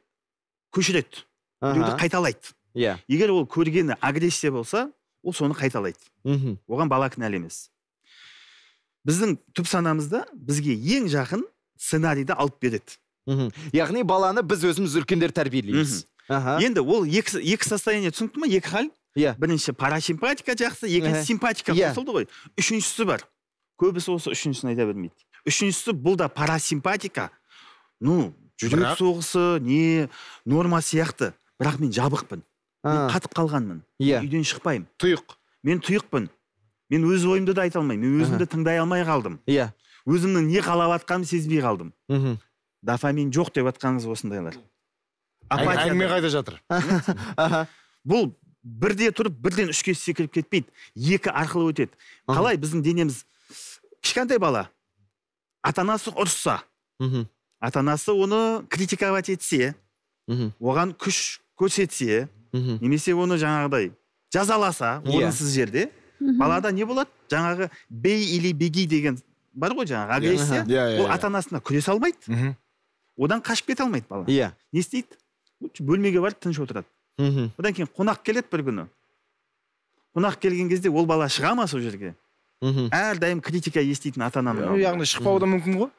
көшіреді біреуді қайталайды иә егер ол көргені агрессия болса ол соны қайталайды мхм оған бала кінәлі емес біздің түп санамызда бізге ең жақын сценарийді алып береді мхм яғни баланы біз өзіміз үлкендер тәрбиелейміз аха енді ол екі екі состояние түсінікті ма екі хал иә бірінші парасимпатика жақсы екінші симпатика иә. қосылды ғой үшіншісі бар көбісі осы үшіншісін айта бермейді үшіншісі бұл да парасимпатика ну жүрек соғысы не норма сияқты бірақ мен жабықпын мен қатып қалғанмын иә yeah. үйден шықпаймын тұйық мен тұйықпын мен өз ойымды да айта алмаймын мен өзімді тыңдай алмай қалдым иә yeah. өзімнің не қалап жатқанымды сезбей қалдым мхм дофамин жоқ деп жатқаныңыз осындайлар әңгіме қайда жатыр бұл бірде тұрып бірден үшке секіріп кетпейді екі арқылы өтеді қалай біздің денеміз кішкентай бала ата анасы ұрысса ата анасы оны критиковать етсе оған күш көрсетсе немесе оны жаңағыдай жазаласа иә. орынсыз жерде балада не болады жаңағы бей или беги деген бар ғой жаңағы иә, агрессия иә, ол ата анасына күресе алмайды одан қашып кете алмайды бала иә не істейді бөлмеге барып тыныш отырады мхм одан кейін қонақ келеді бір күні қонақ келген кезде ол бала шыға ма сол жерге мхм әрдайым критика еститін ата ананың яғни шықпауы да мүмкін ғой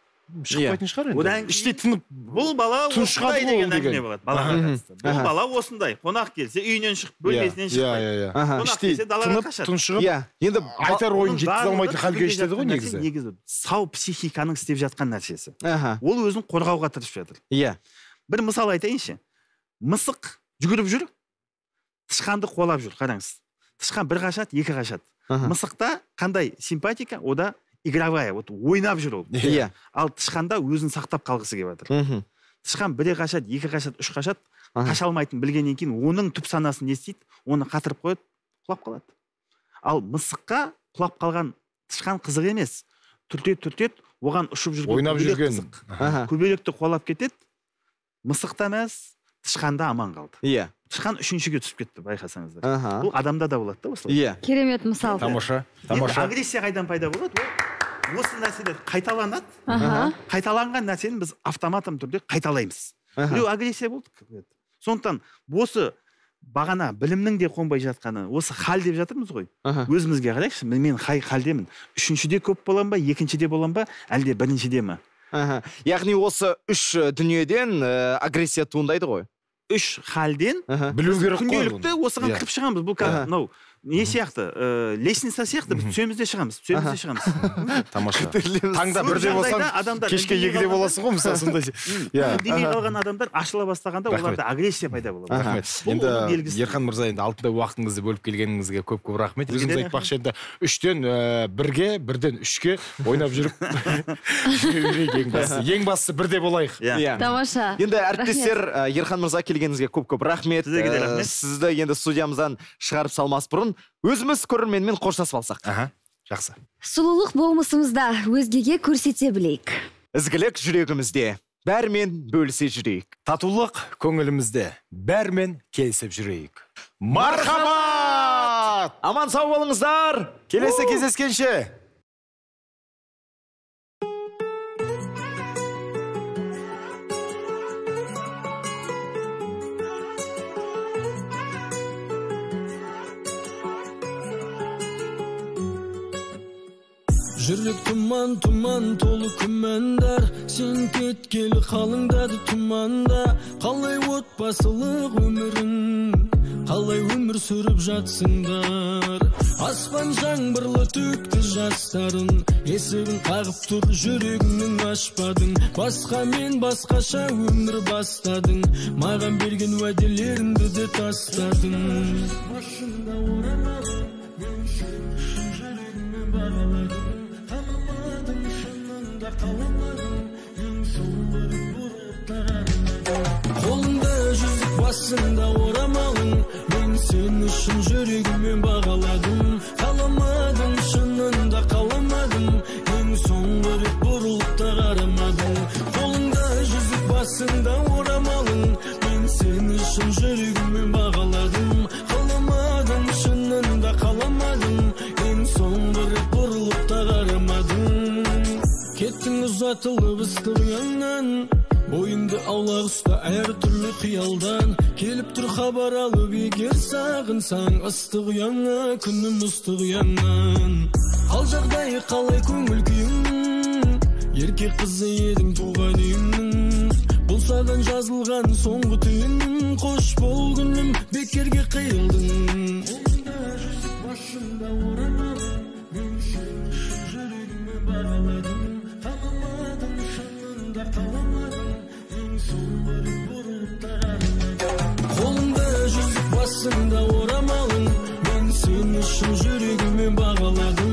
шықпайтын шығар енді одан іштей тынып бұл бала осындай деген әңгіме болады балаға қатысты бұл бала осындай қонақ келсе үйінен шығып бөлмесінен иә, шықпайды иә иә, иә. қонақ келсе тұншығып иә енді айтар ойын жеткізе алмайтын халге жетеді ғой негізі негізі сау психиканың істеп жатқан нәрсесі ол өзін қорғауға тырысып жатыр иә бір мысал айтайыншы мысық жүгіріп жүр тышқанды қуалап жүр қараңыз тышқан бір қашады екі қашады мысықта қандай симпатика ода игровая вот ойнап жүр ол иә. иә ал тышқанда өзін сақтап қалғысы келіп жатыр тышқан бірі қашады екі қашады үш қашады қаша алмайтынын білгеннен кейін оның түп санасын не істейді оны қатырып қояды құлап қалады ал мысыққа құлап қалған тышқан қызық емес түртеді түртеді оған ұшып жүрген ойнап жүрген көбелекті қуалап кетеді мысық та мәз тышқанда аман қалды иә тышқан үшіншіге түсіп кетті байқасаңыздар -huh. бұл адамда да болады да осылай иә керемет мысал тамаша тамаша агрессия қайдан пайда болады ол осы нәрселер қайталанады -huh. қайталанған нәрсені біз автоматом түрде қайталаймыз біреу агрессия болды сондықтан осы бағана білімнің де қонбай жатқаны осы хал деп жатырмыз ғой өзімізге қарайықшы мен қай халдемін үшіншіде көп боламын ба екіншіде боламын ба әлде біріншіде ма яғни осы үш дүниеден ә, агрессия туындайды ғой үш халден білу керек күнделікті осыған иә. кіріп шығамыз бұл мынау не сияқты ыыы э, лестница сияқты біз түсеміз де шығамыз түсеміз де шығамыз тамаша таңда бірде болсаң кешке екіде боласың ғой мысалы сондай иә үндемей қалған адамдар ашыла бастағанда оларда агрессия пайда болады рахмет енді ерхан мырза енді алтындай уақытыңызды бөліп келгеніңізге көп көп рахмет өзіңіз айтпақшы енді үштен э, бірге бірден үшке ойнап жүріп ең бастысы ең бастысы бірде болайық иә тамаша енді әріптестер э, ерхан мырза келгеніңізге көп көп рахмет сізді енді студиямыздан шығарып салмас бұрын өзіміз көрерменмен қоштасып алсақ аха жақсы сұлулық болмысымызда өзгеге көрсете білейік ізгілік жүрегімізде бәрімен бөлісе жүрейік татулық көңілімізде бәрімен келісіп жүрейік мархабат аман сау болыңыздар келесі кездескенше жүрек тұман тұман толы күмәндар сен кеткелі қалыңдады тұманда қалай отбасылық өмірің қалай өмір сүріп жатсыңдар аспан жаңбырлы төкті жастарын есігін қағып тұр жүрегіңнің ашпадың басқа мен басқаша өмір бастадың маған берген уәделеріңді де тастадың басында орамалың мен үшін басында орамалын мен сен үшін жүрегіммен бағаладым қаламадым шынында қаламадым ең соңғы рет бұрылып та қарамадың қолыңда жүзік басында орамалын мен сен үшін жүрегіммен бағаладым қаламадым шынында қаламадым ең соңғы рет бұрылып та қарамадың кеттің ұзатылып ыстық ойыңды аулақ ұста әртүрлі қиялдан келіп тұр хабар алып егер сағынсаң ыстық ұяңа күнім ыстық ұяңнан Ал жағдайы қалай көңіл күйің Ерке қызы едің туған үйімнің бұл саған жазылған соңғы түйін қош бол күнім бекерге қиылдың қолыңда жүзік басшымда орын бағалады қолыңда жүзік басыңда орамалың мен сен үшін жүрегіммен бағаладым